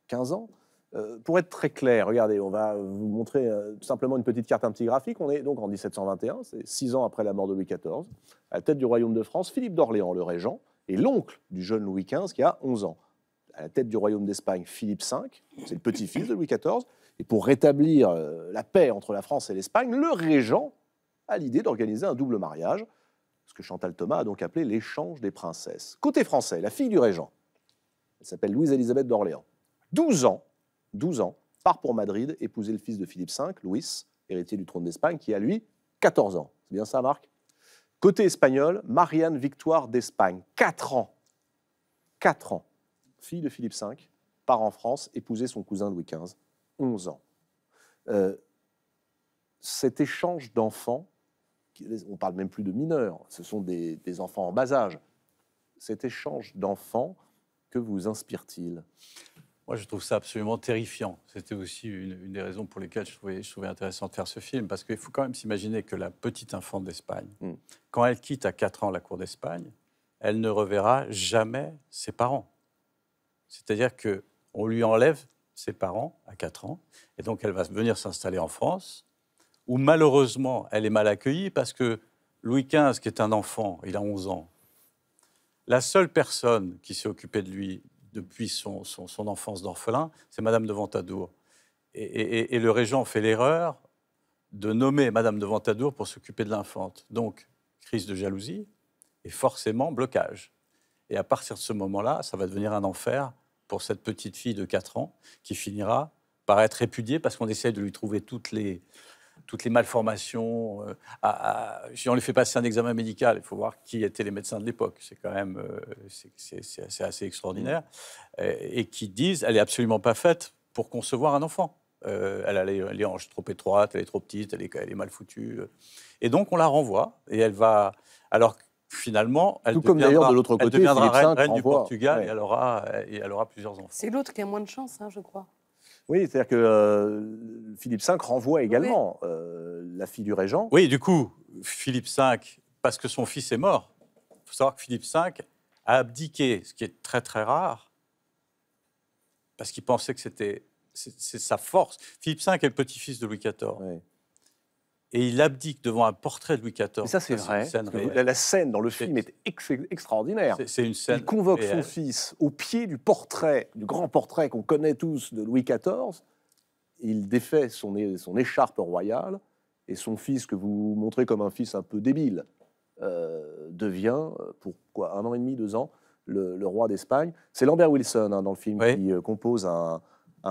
15 ans. Euh, pour être très clair, regardez, on va vous montrer euh, simplement une petite carte, un petit graphique. On est donc en 1721, c'est six ans après la mort de Louis XIV. À la tête du royaume de France, Philippe d'Orléans, le régent, et l'oncle du jeune Louis XV qui a 11 ans. À la tête du royaume d'Espagne, Philippe V, c'est le petit-fils de Louis XIV. Et pour rétablir euh, la paix entre la France et l'Espagne, le régent a l'idée d'organiser un double mariage, ce que Chantal Thomas a donc appelé l'échange des princesses. Côté français, la fille du régent, elle s'appelle Louise-Élisabeth d'Orléans. 12 ans 12 ans, part pour Madrid, épouser le fils de Philippe V, Louis, héritier du trône d'Espagne, qui a lui 14 ans. C'est bien ça, Marc Côté espagnol, Marianne Victoire d'Espagne, 4 ans. 4 ans. Fille de Philippe V, part en France, épouser son cousin Louis XV, 11 ans. Euh, cet échange d'enfants, on parle même plus de mineurs, ce sont des, des enfants en bas âge. Cet échange d'enfants, que vous inspire-t-il moi, je trouve ça absolument terrifiant. C'était aussi une, des raisons pour lesquelles je trouvais, je trouvais, intéressant de faire ce film, parce qu'il faut quand même s'imaginer que la petite enfante d'Espagne, mm. quand elle quitte à 4 ans la cour d'Espagne, elle ne reverra jamais ses parents. C'est-à-dire que on lui enlève ses parents à 4 ans, et donc elle va venir s'installer en France, où malheureusement, elle est mal accueillie, parce que Louis XV, qui est un enfant, il a 11 ans, la seule personne qui s'est occupée de lui depuis son, enfance d'orphelin, c'est Madame de Ventadour. Et, le régent fait l'erreur de nommer Madame de Ventadour pour s'occuper de l'infante. Donc, crise de jalousie et forcément blocage. Et à partir de ce moment-là, ça va devenir un enfer pour cette petite fille de 4 ans qui finira par être répudiée parce qu'on essaie de lui trouver toutes les, toutes les malformations. Euh, si on les fait passer un examen médical, il faut voir qui étaient les médecins de l'époque. C'est quand même euh, c'est assez, extraordinaire. Et, qui disent, elle n'est absolument pas faite pour concevoir un enfant. Euh, elle a les, hanches trop étroites, elle est trop petite, elle est, mal foutue. Et donc on la renvoie et elle va. Alors finalement, elle Tout l'autre deviendra reine, du Portugal et, elle aura, plusieurs enfants. C'est l'autre qui a moins de chance, hein, je crois. Oui, c'est-à-dire que euh, Philippe V renvoie également euh, la fille du régent. Oui, du coup, Philippe V, parce que son fils est mort, il faut savoir que Philippe V a abdiqué, ce qui est très très rare, parce qu'il pensait que c'était c'est sa force. Philippe V est le petit-fils de Louis XIV. Oui et il abdique devant un portrait de Louis XIV. ça, c'est vrai. la, scène dans le film est, extraordinaire. C'est une scène. Il convoque son fils au pied du portrait, du grand portrait qu'on connaît tous de Louis XIV. Il défait son, son, écharpe royale et son fils, que vous montrez comme un fils un peu débile, euh, devient, pour un an et demi, deux ans, le, roi d'Espagne. C'est Lambert Wilson hein, dans le film qui euh, compose un,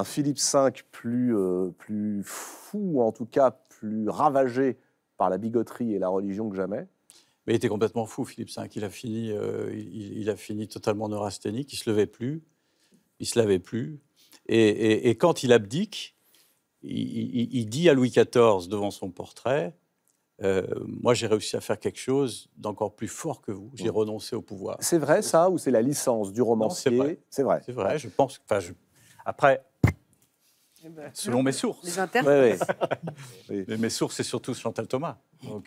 Philippe V plus, euh, plus fou, en tout cas plus ravagé par la bigoterie et la religion que jamais. Mais il était complètement fou, Philippe V. Il a fini, euh, il, a fini totalement neurasthénique. Il se levait plus, il se lavait plus. Et, quand il abdique, il, dit à Louis XIV devant son portrait euh, Moi, j'ai réussi à faire quelque chose d'encore plus fort que vous. J'ai renoncé au pouvoir. C'est vrai ça, ou c'est la licence du romancier C'est vrai. C'est vrai. Je pense. Enfin, je... Après, eh ben, Selon mes sources. oui. Mais mes sources, c'est surtout Chantal Thomas.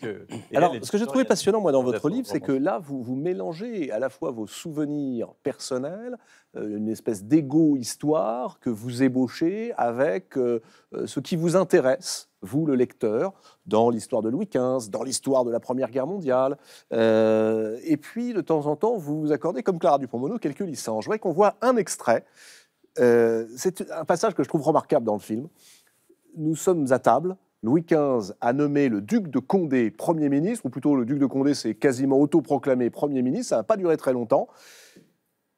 Euh, Alors, ce que j'ai trouvé passionnant, moi, dans votre livre, c'est que là, vous, vous mélangez à la fois vos souvenirs personnels, euh, une espèce d'égo-histoire que vous ébauchez avec euh, ce qui vous intéresse, vous, le lecteur, dans l'histoire de Louis XV, dans l'histoire de la Première Guerre mondiale. et puis, de temps en temps, vous vous accordez, comme Clara Dupont-Mono, quelques licences. Je voudrais qu'on voit un extrait euh, c'est un passage que je trouve remarquable dans le film. Nous sommes à table. Louis XV a nommé le duc de Condé Premier ministre, ou plutôt le duc de Condé s'est quasiment autoproclamé Premier ministre, ça n'a pas duré très longtemps.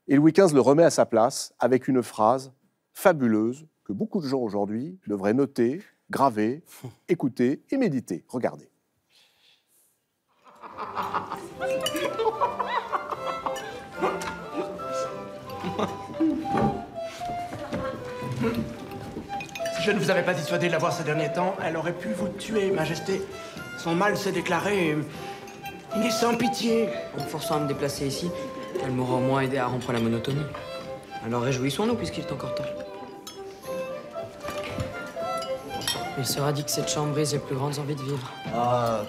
Et Louis XV le remet à sa place avec une phrase fabuleuse que beaucoup de gens aujourd'hui devraient noter, graver, écouter et méditer. Regardez. Si je ne vous avais pas dissuadé de la voir ces derniers temps, elle aurait pu vous tuer, Majesté. Son mal s'est déclaré. Il est sans pitié. En me forçant à me déplacer ici, elle m'aura au moins aidé à rompre la monotonie. Alors réjouissons-nous puisqu'il est encore temps. Il sera dit que cette chambre brise les plus grandes envies de vivre. Ah,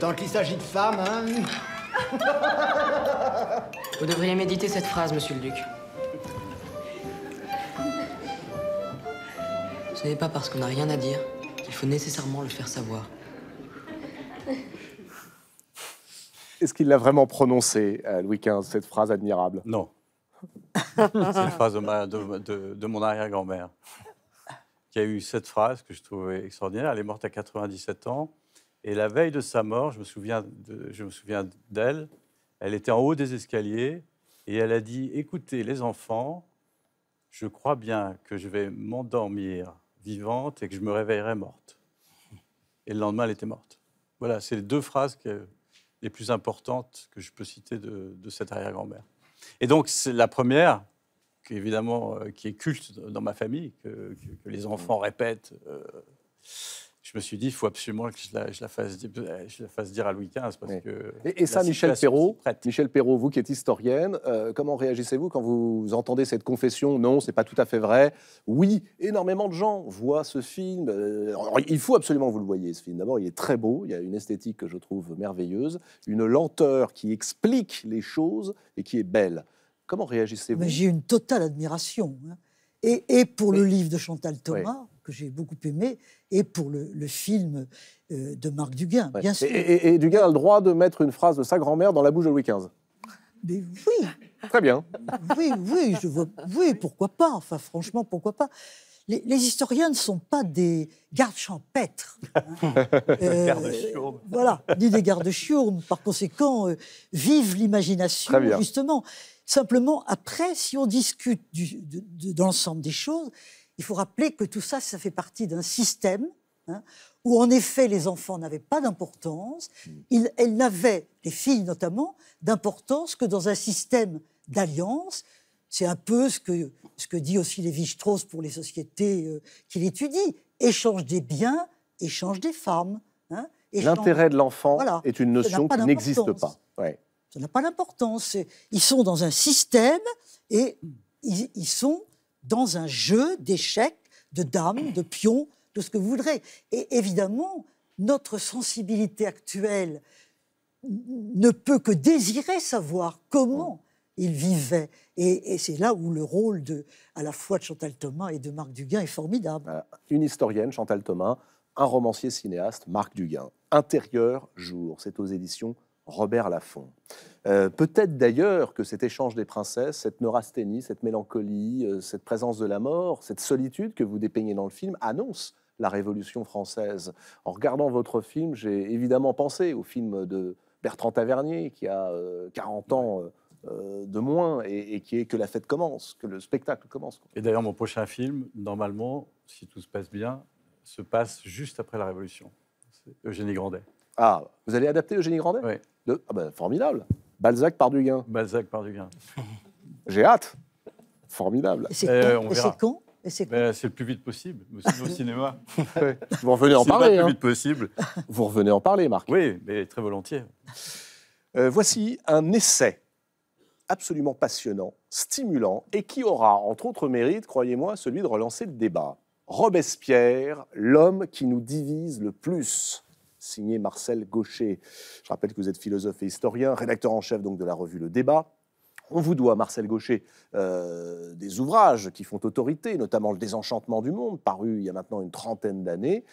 tant qu'il s'agit de femmes, hein Vous devriez méditer cette phrase, monsieur le duc. Ce n'est pas parce qu'on n'a rien à dire qu'il faut nécessairement le faire savoir. Est-ce qu'il l'a vraiment prononcé, euh, Louis XV, cette phrase admirable Non. C'est une phrase de, de mon arrière-grand-mère, qui a eu cette phrase que je trouvais extraordinaire. Elle est morte à 97 ans. Et la veille de sa mort, je me souviens d'elle, elle était en haut des escaliers et elle a dit Écoutez, les enfants, je crois bien que je vais m'endormir vivante et que je me réveillerais morte. Et le lendemain, elle était morte. Voilà, c'est les deux phrases les plus importantes que je peux citer de, de cette arrière-grand-mère. Et donc, c'est la première, qui, évidemment, euh, qui est culte dans ma famille, que, les enfants répètent. Euh, je me suis dit, il faut absolument que je la, fasse, je la fasse, dire à Louis XV. Parce que et, ça, Michel Perrault, Michel Perrault, vous qui êtes historienne, euh, comment réagissez-vous quand vous entendez cette confession Non, c'est pas tout à fait vrai. Oui, énormément de gens voient ce film. Euh, il faut absolument que vous le voyez, ce film. D'abord, il est très beau, il y a une esthétique que je trouve merveilleuse, une lenteur qui explique les choses et qui est belle. Comment réagissez-vous J'ai une totale admiration. Hein. Et, pour le livre de Chantal Thomas j'ai beaucoup aimé, et pour le, film euh, de Marc Duguin, bien sûr. Et, et, a le droit de mettre une phrase de sa grand-mère dans la bouche de Louis XV Mais oui Très bien. Oui, oui, je vois, oui, pourquoi pas Enfin, franchement, pourquoi pas les, historiens ne sont pas des gardes champêtres. Hein. Des gardes euh, Voilà, ni des gardes chiourmes Par conséquent, euh, vive l'imagination, justement. Simplement, après, si on discute du, de l'ensemble des choses, il faut rappeler que tout ça, ça fait partie d'un système hein, où, en effet, les enfants n'avaient pas d'importance. Mm. elles n'avaient, les filles notamment, d'importance que dans un système d'alliance. C'est un peu ce que, ce que dit aussi Lévi-Strauss pour les sociétés euh, qu'il étudie. Échange des biens, échange des femmes. Hein, L'intérêt de l'enfant est une notion qui n'existe pas. Ça n'a pas d'importance. Ils sont dans un système et ils, ils sont dans un jeu d'échecs, de dames, de pions, de ce que vous voudrez. Et évidemment, notre sensibilité actuelle ne peut que désirer savoir comment il vivait. Et, c'est là où le rôle de, à la fois de Chantal Thomas et de Marc Duguin est formidable. Euh, une historienne, Chantal Thomas, un romancier cinéaste, Marc Duguin. Intérieur jour, c'est aux éditions Robert Laffont. Euh, peut-être d'ailleurs que cet échange des princesses, cette neurasthénie, cette mélancolie, euh, cette présence de la mort, cette solitude que vous dépeignez dans le film annonce la Révolution française. En regardant votre film, j'ai évidemment pensé au film de Bertrand Tavernier qui a 40 euh, ans. de moins et, qui est que la fête commence, que le spectacle commence. Et d'ailleurs, mon prochain film, normalement, si tout se passe bien, se passe juste après la Révolution. Eugénie Grandet. Ah, vous allez adapter Eugénie Grandet Oui. Ah ben, formidable. Balzac par Duguin. Balzac par Duguin. J'ai hâte. Formidable. C'est quand ben, c'est le plus vite possible, au cinéma. Vous revenez en parler. plus hein. vite possible. Vous revenez en parler, Marc. Oui, mais très volontiers. Euh, voici un essai absolument passionnant, stimulant, et qui aura, entre autres mérites, croyez-moi, celui de relancer le débat. Robespierre, l'homme qui nous divise le plus signé Marcel Gaucher. Je rappelle que vous êtes philosophe et historien, rédacteur en chef donc de la revue Le Débat. On vous doit, Marcel Gaucher, euh, des ouvrages qui font autorité, notamment Le désenchantement du monde, paru il y a maintenant une trentaine d'années.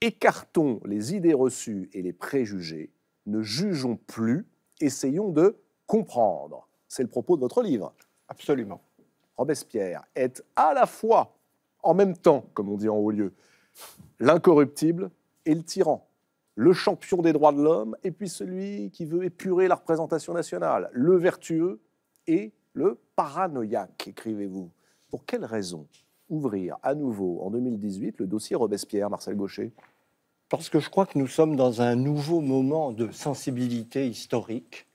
Écartons les idées reçues et les préjugés, ne jugeons plus, essayons de comprendre. C'est le propos de votre livre. Absolument. Robespierre est à la fois, en même temps, comme on dit en haut lieu, l'incorruptible et le tyran le champion des droits de l'homme, et puis celui qui veut épurer la représentation nationale, le vertueux et le paranoïaque, écrivez-vous. Pour quelle raison ouvrir à nouveau en 2018 le dossier Robespierre, Marcel Gaucher Parce que je crois que nous sommes dans un nouveau moment de sensibilité historique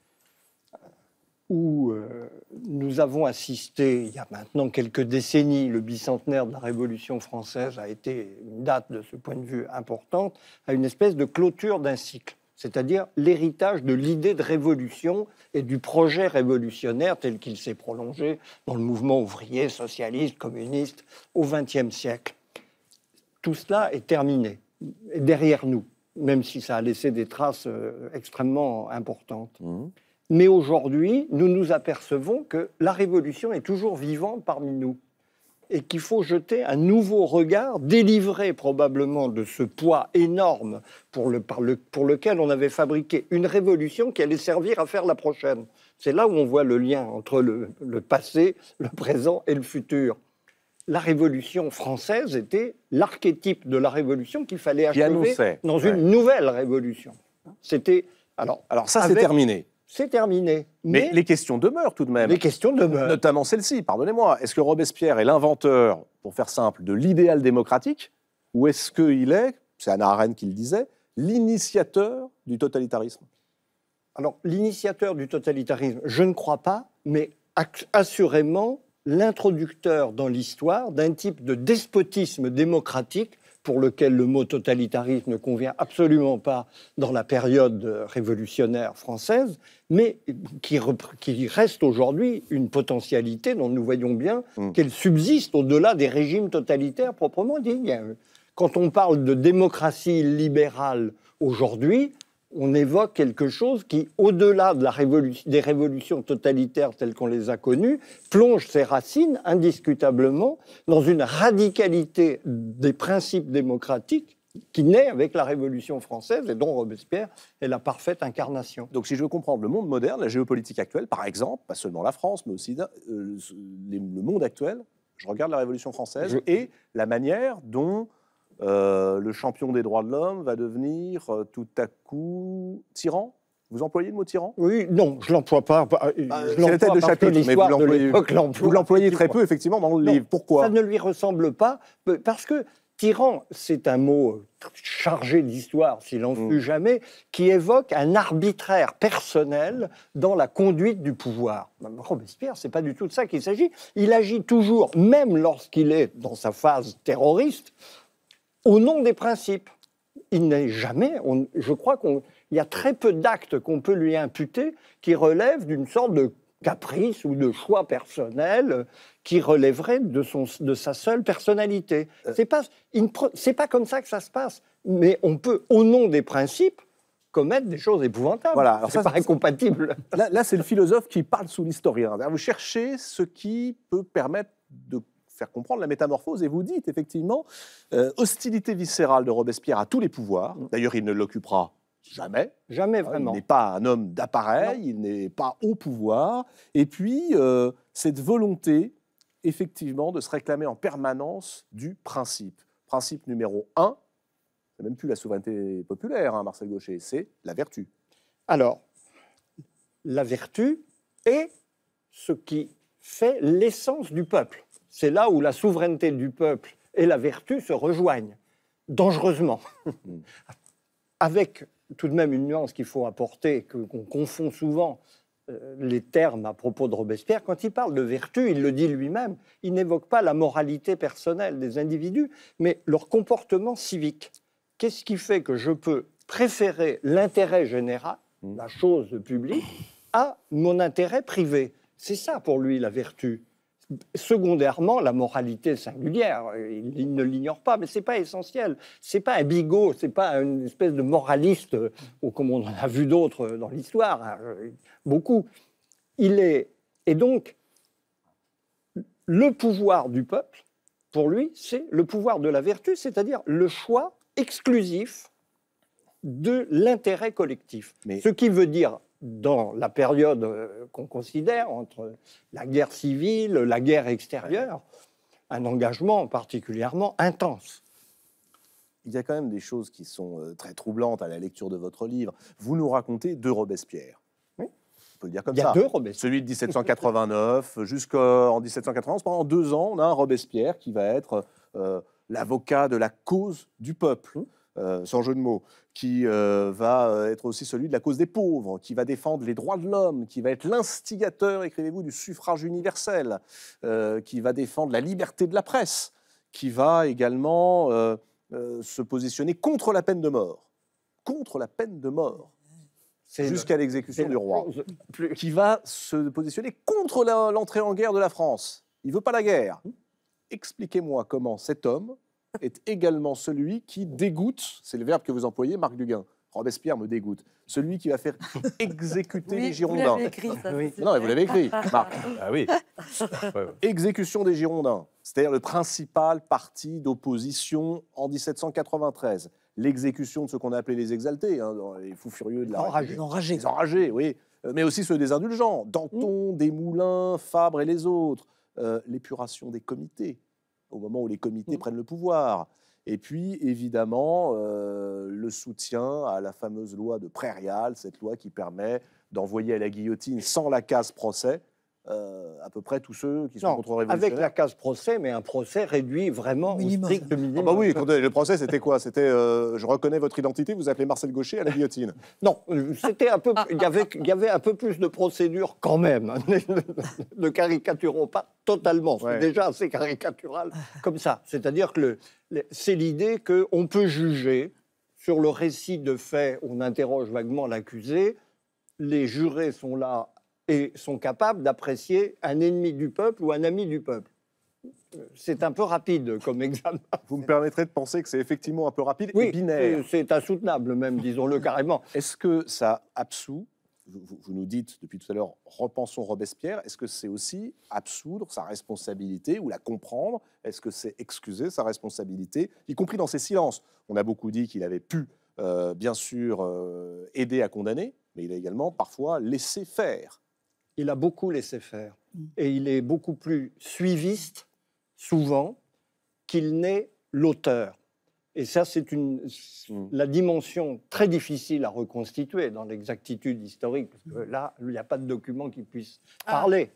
où euh, nous avons assisté, il y a maintenant quelques décennies, le bicentenaire de la Révolution française a été une date de ce point de vue importante, à une espèce de clôture d'un cycle, c'est-à-dire l'héritage de l'idée de révolution et du projet révolutionnaire tel qu'il s'est prolongé dans le mouvement ouvrier, socialiste, communiste au XXe siècle. Tout cela est terminé, derrière nous, même si ça a laissé des traces euh, extrêmement importantes. Mmh. Mais aujourd'hui, nous nous apercevons que la révolution est toujours vivante parmi nous et qu'il faut jeter un nouveau regard, délivré probablement de ce poids énorme pour, le, pour lequel on avait fabriqué une révolution qui allait servir à faire la prochaine. C'est là où on voit le lien entre le, passé, le présent et le futur la Révolution française était l'archétype de la Révolution qu'il fallait achever dans une nouvelle Révolution. C'était alors. Alors ça, c'est terminé c'est terminé. Mais, les questions demeurent tout de même. Les questions demeurent. Notamment celle-ci, pardonnez-moi. Est-ce que Robespierre est l'inventeur, pour faire simple, de l'idéal démocratique Ou est-ce qu'il est, c'est Anna Arendt qui le disait, l'initiateur du totalitarisme Alors, l'initiateur du totalitarisme, je ne crois pas, mais assurément l'introducteur dans l'histoire d'un type de despotisme démocratique pour lequel le mot totalitarisme ne convient absolument pas dans la période révolutionnaire française, mais qui, reste aujourd'hui une potentialité dont nous voyons bien mm. qu'elle subsiste au-delà des régimes totalitaires proprement dits. Quand on parle de démocratie libérale aujourd'hui, on évoque quelque chose qui, au-delà des révolutions totalitaires telles qu'on les a connues, plonge ses racines indiscutablement dans une radicalité des principes démocratiques qui naît avec la Révolution française et dont Robespierre est la parfaite incarnation. Donc si je veux comprendre le monde moderne, la géopolitique actuelle, par exemple, pas seulement la France, mais aussi euh, le monde actuel, je regarde la Révolution française et la manière dont euh, le champion des droits de l'homme va devenir euh, tout à coup tyran vous employez le mot tyran Oui, non, je l'emploie pas. Bah, euh, bah, c'est la tête de chapitre, mais vous l'employez très peu, effectivement, dans le livre. Pourquoi Ça ne lui ressemble pas, parce que tyran, c'est un mot chargé d'histoire, s'il en mm. fut jamais, qui évoque un arbitraire personnel dans la conduite du pouvoir. Bah, Robespierre, c'est pas du tout de ça qu'il s'agit. Il agit toujours, même lorsqu'il est dans sa phase terroriste, au nom des principes. Il n'est jamais, je crois qu'il y a très peu d'actes qu'on peut lui imputer qui relèvent d'une sorte de caprice ou de choix personnel euh, qui relèverait de, son, de sa seule personnalité. Euh. C'est pas, pas comme ça que ça se passe. Mais on peut, au nom des principes, commettre des choses épouvantables. Voilà, c'est pas incompatible. Là, là c'est le philosophe qui parle sous l'historien. Vous cherchez ce qui peut permettre de faire comprendre la métamorphose. Et vous dites effectivement euh, hostilité viscérale de Robespierre à tous les pouvoirs. Mm. D'ailleurs, il ne l'occupera Jamais. Jamais euh, vraiment. Il n'est pas un homme d'appareil, il n'est pas au pouvoir. Et puis, euh, cette volonté, effectivement, de se réclamer en permanence du principe. Principe numéro un, c'est même plus la souveraineté populaire, hein, Marcel Gaucher, c'est la vertu. Alors, la vertu est ce qui fait l'essence du peuple. C'est là où la souveraineté du peuple et la vertu se rejoignent, dangereusement. Avec tout de même une nuance qu'il faut apporter, qu'on confond souvent euh, les termes à propos de Robespierre. Quand il parle de vertu, il le dit lui-même, il n'évoque pas la moralité personnelle des individus, mais leur comportement civique. Qu'est-ce qui fait que je peux préférer l'intérêt général, mm. la chose publique, à mon intérêt privé C'est ça pour lui la vertu secondairement la moralité singulière. Il, ne l'ignore pas, mais c'est pas essentiel. C'est pas un bigot, c'est pas une espèce de moraliste, euh, ou comme on en a vu d'autres euh, dans l'histoire, hein, euh, beaucoup. Il est et donc le pouvoir du peuple. Pour lui, c'est le pouvoir de la vertu, c'est-à-dire le choix exclusif de l'intérêt collectif. Ce qui veut dire dans la période euh, qu'on considère entre la guerre civile, la guerre extérieure, un engagement particulièrement intense. Il y a quand même des choses qui sont euh, très troublantes à la lecture de votre livre. Vous nous racontez deux Robespierre. Oui. On peut le dire comme Il y a deux Robespierre. Celui de 1789 jusqu'en 1791. Pendant deux ans, on a un Robespierre qui va être euh, l'avocat de la cause du peuple, mmh. sans jeu de mots qui euh, va euh, être aussi celui de la cause des pauvres, qui va défendre les droits de l'homme, qui va être l'instigateur, écrivez-vous, du suffrage universel, euh, qui va défendre la liberté de la presse, qui va également se positionner contre la peine de mort, contre la peine de mort jusqu'à l'exécution du roi, qui va se positionner contre l'entrée en guerre de la France. Il veut pas la guerre. Mmh. Expliquez-moi comment cet homme, est également celui qui dégoûte, c'est le verbe que vous employez, Marc Duguin. Robespierre me dégoûte. Celui qui va faire exécuter les Girondins. Vous l'avez écrit, Non, vous l'avez écrit, Exécution des Girondins, c'est-à-dire le principal parti d'opposition en 1793. L'exécution de ce qu'on a appelé les exaltés, hein, les fous furieux de la. Enragés. enragés. enragés, oui. Euh, mais aussi ceux des indulgents. Danton, Desmoulins, Fabre et les autres. Euh, l'épuration des comités au moment où les comités mmh. prennent le pouvoir. Et puis, évidemment, euh, le soutien à la fameuse loi de Prairial, cette loi qui permet d'envoyer à la guillotine sans la case procès euh, à peu près tous ceux qui sont contre contre révolutionnaire. Avec la case procès, mais un procès réduit vraiment au strict minimum. Ah bah oui, euh, le procès, c'était quoi C'était euh, je reconnais votre identité, vous appelez Marcel Gaucher à la guillotine. non, c'était un peu, il y avait, y avait un peu plus de procédure quand même. ne caricaturons pas totalement. C'est déjà assez caricatural comme ça. C'est-à-dire que c'est l'idée qu'on peut juger sur le récit de faits. On interroge vaguement l'accusé les jurés sont là et sont capables d'apprécier un ennemi du peuple ou un ami du peuple. C'est un peu rapide comme examen. Vous me permettrez de penser que c'est effectivement un peu rapide et binaire. C'est insoutenable même, disons-le carrément. Est-ce que ça absout vous, nous dites depuis tout à l'heure, repensons Robespierre, est-ce que c'est aussi absoudre sa responsabilité ou la comprendre Est-ce que c'est excuser sa responsabilité, y compris dans ses silences On a beaucoup dit qu'il avait pu, euh, bien sûr, euh, aider à condamner, mais il a également parfois laissé faire il a beaucoup laissé faire. Mm. Et il est beaucoup plus suiviste, souvent, qu'il n'est l'auteur. Et ça, c'est mm. la dimension très difficile à reconstituer dans l'exactitude historique. Parce que mm. là, il n'y a pas de document qui puisse ah. parler.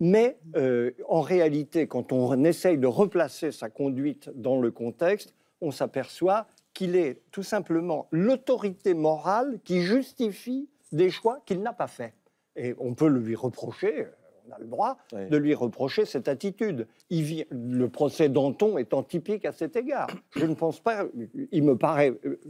Mais euh, en réalité, quand on essaye de replacer sa conduite dans le contexte, on s'aperçoit qu'il est tout simplement l'autorité morale qui justifie des choix qu'il n'a pas faits et on peut lui reprocher, on a le droit de lui reprocher cette attitude. le procès d'Anton étant typique à cet égard. Je ne pense pas, il me paraît euh,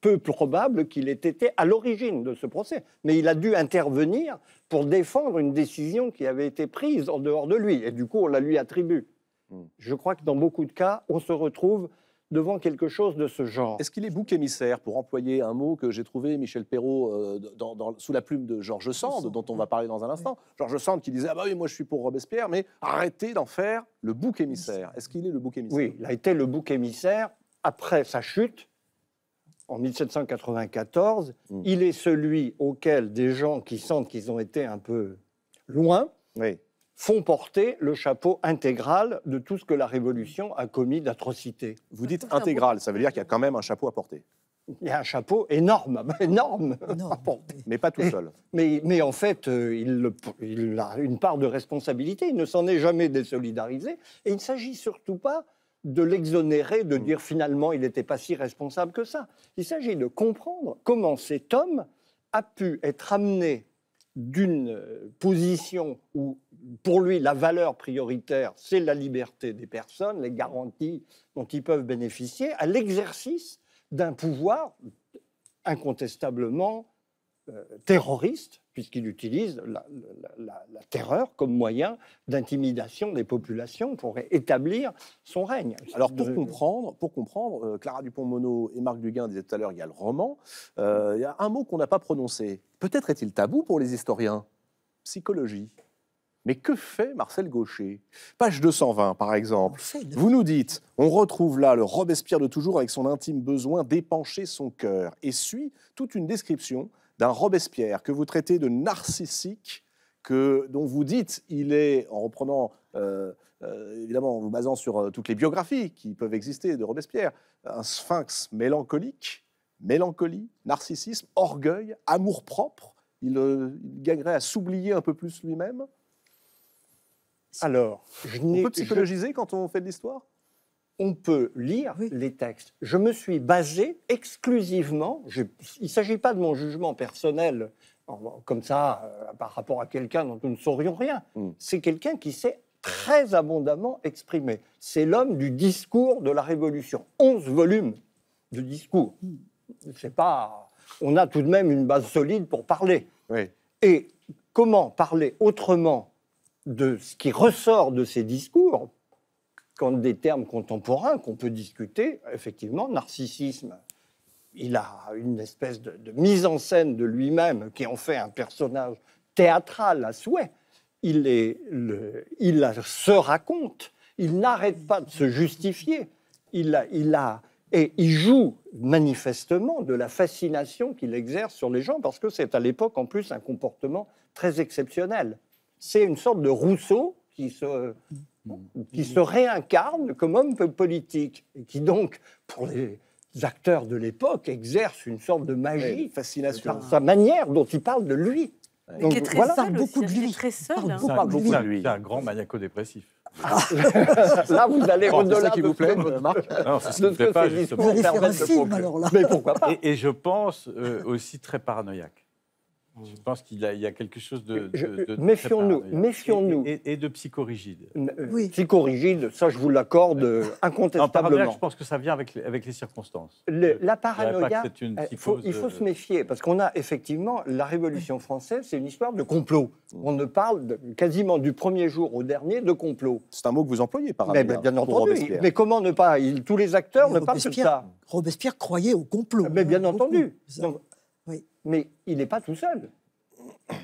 peu probable qu'il ait été à l'origine de ce procès, mais il a dû intervenir pour défendre une décision qui avait été prise en dehors de lui, et du coup on la lui attribue. Hmm. Je crois que dans beaucoup de cas, on se retrouve devant quelque chose de ce genre. Est-ce qu'il est bouc émissaire, pour employer un mot que j'ai trouvé, Michel Perrault, euh, sous la plume de Georges Sand, dont on va parler dans un instant Georges Sand qui disait Ah bah oui, moi je suis pour Robespierre, mais arrêtez d'en faire le bouc émissaire. Est-ce qu'il est le bouc émissaire Oui, il a été le bouc émissaire après sa chute. En 1794, hmm. il est celui auquel des gens qui sentent qu'ils ont été un peu loin oui font porter le chapeau intégral de tout ce que la Révolution a commis d'atrocité. Vous ah, dites intégral, ça veut dire qu'il y a quand même un chapeau à porter. Il y a un chapeau énorme, énorme, à porter. Mais pas tout seul. Mais, en fait, euh, il, il, a une part de responsabilité. Il ne s'en est jamais désolidarisé. Et il ne s'agit surtout pas de l'exonérer, de mm. dire finalement il n'était pas si responsable que ça. Il s'agit de comprendre comment cet homme a pu être amené d'une euh, position où, pour lui, la valeur prioritaire, c'est la liberté des personnes, les garanties dont ils peuvent bénéficier, à l'exercice d'un pouvoir incontestablement euh, terroriste puisqu'il utilise la, terreur comme moyen d'intimidation des populations pour établir son règne. Alors pour comprendre, pour comprendre euh, Clara dupont monod et Marc Duguin disaient tout à l'heure, il y a le roman, euh, il y a un mot qu'on n'a pas prononcé. Peut-être est-il tabou pour les historiens Psychologie. Mais que fait Marcel Gaucher Page 220, par exemple. Vous nous dites, on retrouve là le Robespierre de toujours avec son intime besoin d'épancher son cœur et suit toute une description d'un Robespierre que vous traitez de narcissique, que, dont vous dites il est, en reprenant, euh, euh, évidemment, en vous basant sur euh, toutes les biographies qui peuvent exister de Robespierre, un sphinx mélancolique, mélancolie, narcissisme, orgueil, amour-propre. Il, gagnerait à s'oublier un peu plus lui-même. Alors, on peut psychologiser quand on fait de l'histoire on peut lire les textes. Je me suis basé exclusivement, il ne s'agit pas de mon jugement personnel, comme ça, euh, par rapport à quelqu'un dont nous ne saurions rien. Hmm. C'est quelqu'un qui s'est très abondamment exprimé. C'est l'homme du discours de la Révolution. Onze volumes de discours. Hmm. C'est pas... On a tout de même une base solide pour parler. Et comment parler autrement de ce qui ressort de ces discours quand des termes contemporains qu'on peut discuter, effectivement, narcissisme, il a une espèce de, mise en scène de lui-même qui en fait un personnage théâtral à souhait. Il, est le, il se raconte, il n'arrête pas de se justifier. Il il a, et il joue manifestement de la fascination qu'il exerce sur les gens, parce que c'est à l'époque en plus un comportement très exceptionnel. C'est une sorte de Rousseau qui se qui se réincarne comme homme politique, et qui donc, pour les acteurs de l'époque, exerce une sorte de magie, fascination, par sa manière dont il parle de lui. donc, qui est très voilà, seul beaucoup aussi, de lui. Très seul, hein. C'est un, grand maniaco-dépressif. là, vous allez au-delà de vous plaît, votre euh, marque. Non, c'est ce pas, justement. Vous faire un film, alors là. Mais pourquoi pas. Et, je pense euh, aussi très paranoïaque. Je hmm. pense qu'il y a quelque chose de. méfions-nous, méfions-nous. Et, de psychorigide. Euh, oui. Psychorigide, ça je vous l'accorde euh, euh, incontestablement. Non, je pense que ça vient avec, avec les circonstances. la paranoïa, il, faut, il faut se méfier, parce qu'on a effectivement la Révolution française, c'est une histoire de complot. Hmm. On ne parle quasiment du premier jour au dernier de complot. C'est un mot que vous employez par Mais, ben, bien, entendu, mais comment ne pas il, Tous les acteurs ne parlent que de Robespierre croyait au complot. Mais bien entendu mais il n'est pas tout seul.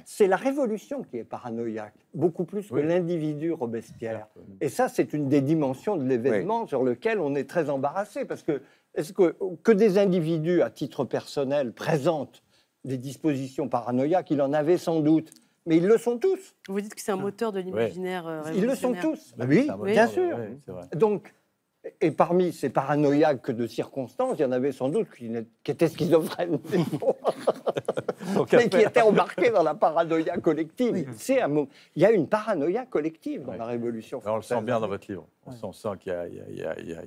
C'est la révolution qui est paranoïaque, beaucoup plus que l'individu Robespierre. Et ça, c'est une des dimensions de l'événement sur lequel on est très embarrassé, parce que est-ce que, que des individus, à titre personnel, présentent des dispositions paranoïaques Il en avait sans doute. Mais ils le sont tous. Vous dites que c'est un ah. moteur de l'imaginaire. révolutionnaire. Euh, ils le sont tous. Bah oui, bien sûr. Donc, et parmi ces paranoïaques de circonstances, il y en avait sans doute qui, étaient schizophrènes, mais qui étaient embarqués dans la paranoïa collective. un Il y a une paranoïa collective dans la Révolution française. on le sent bien dans votre livre. On sent qu'il y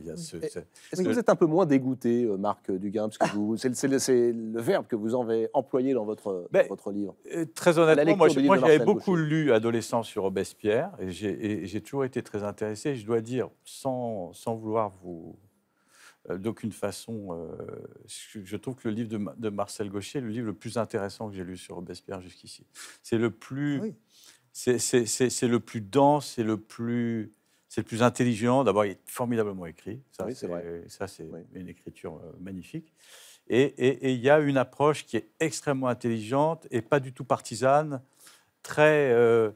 a, ce. Est-ce que vous êtes un peu moins dégoûté, euh, Marc Duguin Parce que c'est le, verbe que vous avez employé dans votre, ben, votre livre. Euh, très honnêtement, moi, j'avais beaucoup lu adolescent sur Robespierre et j'ai toujours été très intéressé. Je dois dire, sans, sans vouloir vous. Euh, d'aucune façon, je trouve que le livre de, Marcel Gaucher est le livre le plus intéressant que j'ai lu sur Robespierre jusqu'ici. C'est le plus. Ah c'est le plus dense, c'est le plus c'est le plus intelligent. D'abord, il est formidablement écrit. Ça, c'est vrai. Ça, c'est une écriture euh, magnifique. Et il y a une approche qui est extrêmement intelligente et pas du tout partisane, très, euh,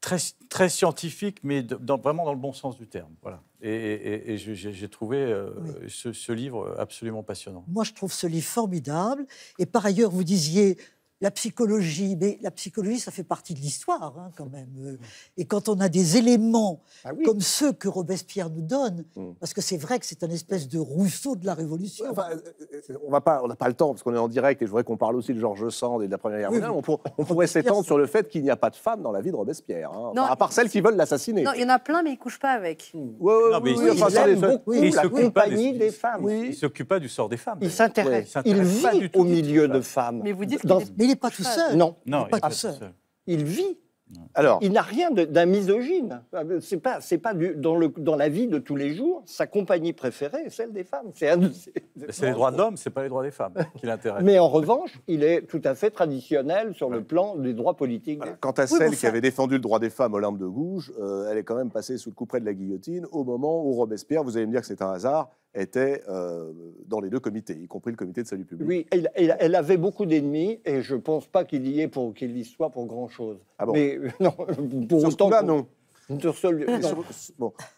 très, très scientifique, mais dans, vraiment dans le bon sens du terme. Voilà. Et, j'ai trouvé euh, ce, ce livre absolument passionnant. Moi, je trouve ce livre formidable. Et par ailleurs, vous disiez la psychologie, mais la psychologie, ça fait partie de l'histoire hein, quand même. Euh, et quand on a des éléments ah comme ceux que Robespierre nous donne, hmm. parce que c'est vrai que c'est un espèce de Rousseau de la Révolution. Euh, euh, on va pas, on n'a pas le temps parce qu'on est en direct et je voudrais qu'on parle aussi de Georges Sand et de la Première Guerre mondiale. On, pourrait s'étendre sur le fait qu'il n'y a pas de femmes dans la vie de Robespierre, hein. à part celles qui veulent l'assassiner. Non, il y en a plein, mais ils couche pas avec. Hmm. Ouais, Ouais, mais s'occupe pas des, femmes. Il s'occupe pas du sort des femmes. Il s'intéresse. Il vit au milieu de femmes. Mais vous dites pas tout seul. Non, il pas, tout seul. Il vit. Alors, il n'a rien d'un misogyne. C'est pas, c'est pas du, dans, le, dans la vie de tous les jours. Sa compagnie préférée est celle des femmes. C'est, les droits de l'homme, c'est pas les droits des femmes qui l'intéressent. Mais en revanche, il est tout à fait traditionnel sur le plan des droits politiques. Quant à celle qui avait défendu le droit des femmes aux larmes de gouge, euh, elle est quand même passée sous le coup près de la guillotine au moment où Robespierre. Vous allez me dire que c'est un hasard était euh, dans les deux comités, y compris le comité de salut public. Oui, elle, avait beaucoup d'ennemis et je ne pense pas qu'il y ait pour qu'il y soit pour grand chose. Ah bon. Euh, non, pour non.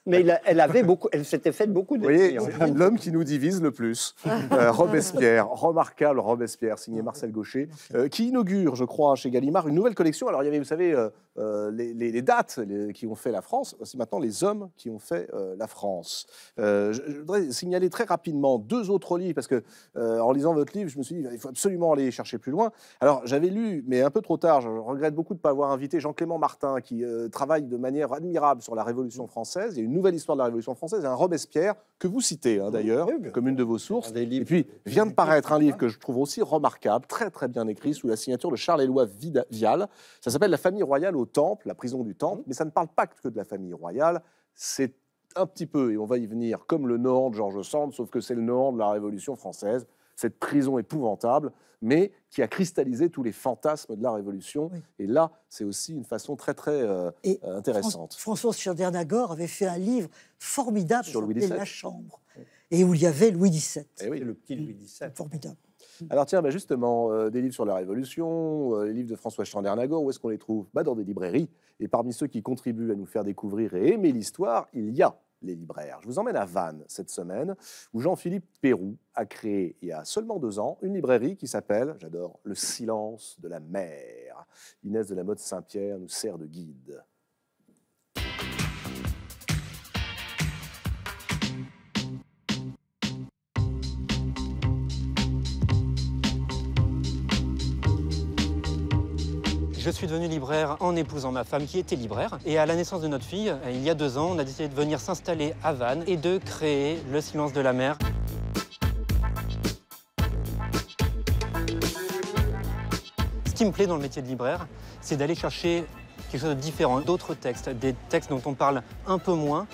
Mais elle avait beaucoup, elle s'était faite beaucoup de. Vous voyez, l'homme qui nous divise le plus, euh, Robespierre, remarquable Robespierre, signé ah, Marcel Gaucher, euh, qui inaugure, je crois, chez Gallimard une nouvelle collection. Alors il y avait, vous savez, euh, les, dates qui ont fait la France, c'est maintenant les hommes qui ont fait la France. Je, voudrais signaler très rapidement deux autres livres parce que en lisant votre livre, je me suis dit il faut absolument aller chercher plus loin. Alors j'avais lu, mais un peu trop tard, je regrette beaucoup de ne pas avoir invité Jean-Clément Martin qui travaille de manière sur la Révolution française. Il y a une nouvelle histoire de la Révolution française, un Robespierre que vous citez hein, d'ailleurs, comme une de vos sources. et puis vient de paraître un livre que je trouve aussi remarquable, très très bien écrit, sous la signature de Charles-Éloi Vial. Ça s'appelle La famille royale au Temple, la prison du Temple, mmh. mais ça ne parle pas que de la famille royale. C'est un petit peu, et on va y venir, comme le Nord de Georges Sand, sauf que c'est le Nord de la Révolution française, cette prison épouvantable mais qui a cristallisé tous les fantasmes de la Révolution. Et là, c'est aussi une façon très, très euh, intéressante. François chandernagor avait fait un livre formidable sur Louis La Chambre, et où il y avait Louis XVII. Et eh oui, le petit Louis XVII. Mm. Formidable. Mm. Alors tiens, bah justement, euh, des livres sur la Révolution, euh, les livres de François Chandernagor, où est-ce qu'on les trouve bah Dans des librairies. Et parmi ceux qui contribuent à nous faire découvrir et aimer l'histoire, il y a les libraires. Je vous emmène à Vannes cette semaine, où Jean-Philippe Pérou a créé, il y a seulement deux ans, une librairie qui s'appelle, j'adore, Le silence de la mer. Inès de la Motte Saint-Pierre nous sert de guide. Je suis devenu libraire en épousant ma femme qui était libraire. Et à la naissance de notre fille, il y a deux ans, on a décidé de venir s'installer à Vannes et de créer Le silence de la mer. Ce qui me plaît dans le métier de libraire, c'est d'aller chercher quelque chose de différent, d'autres textes, des textes dont on parle un peu moins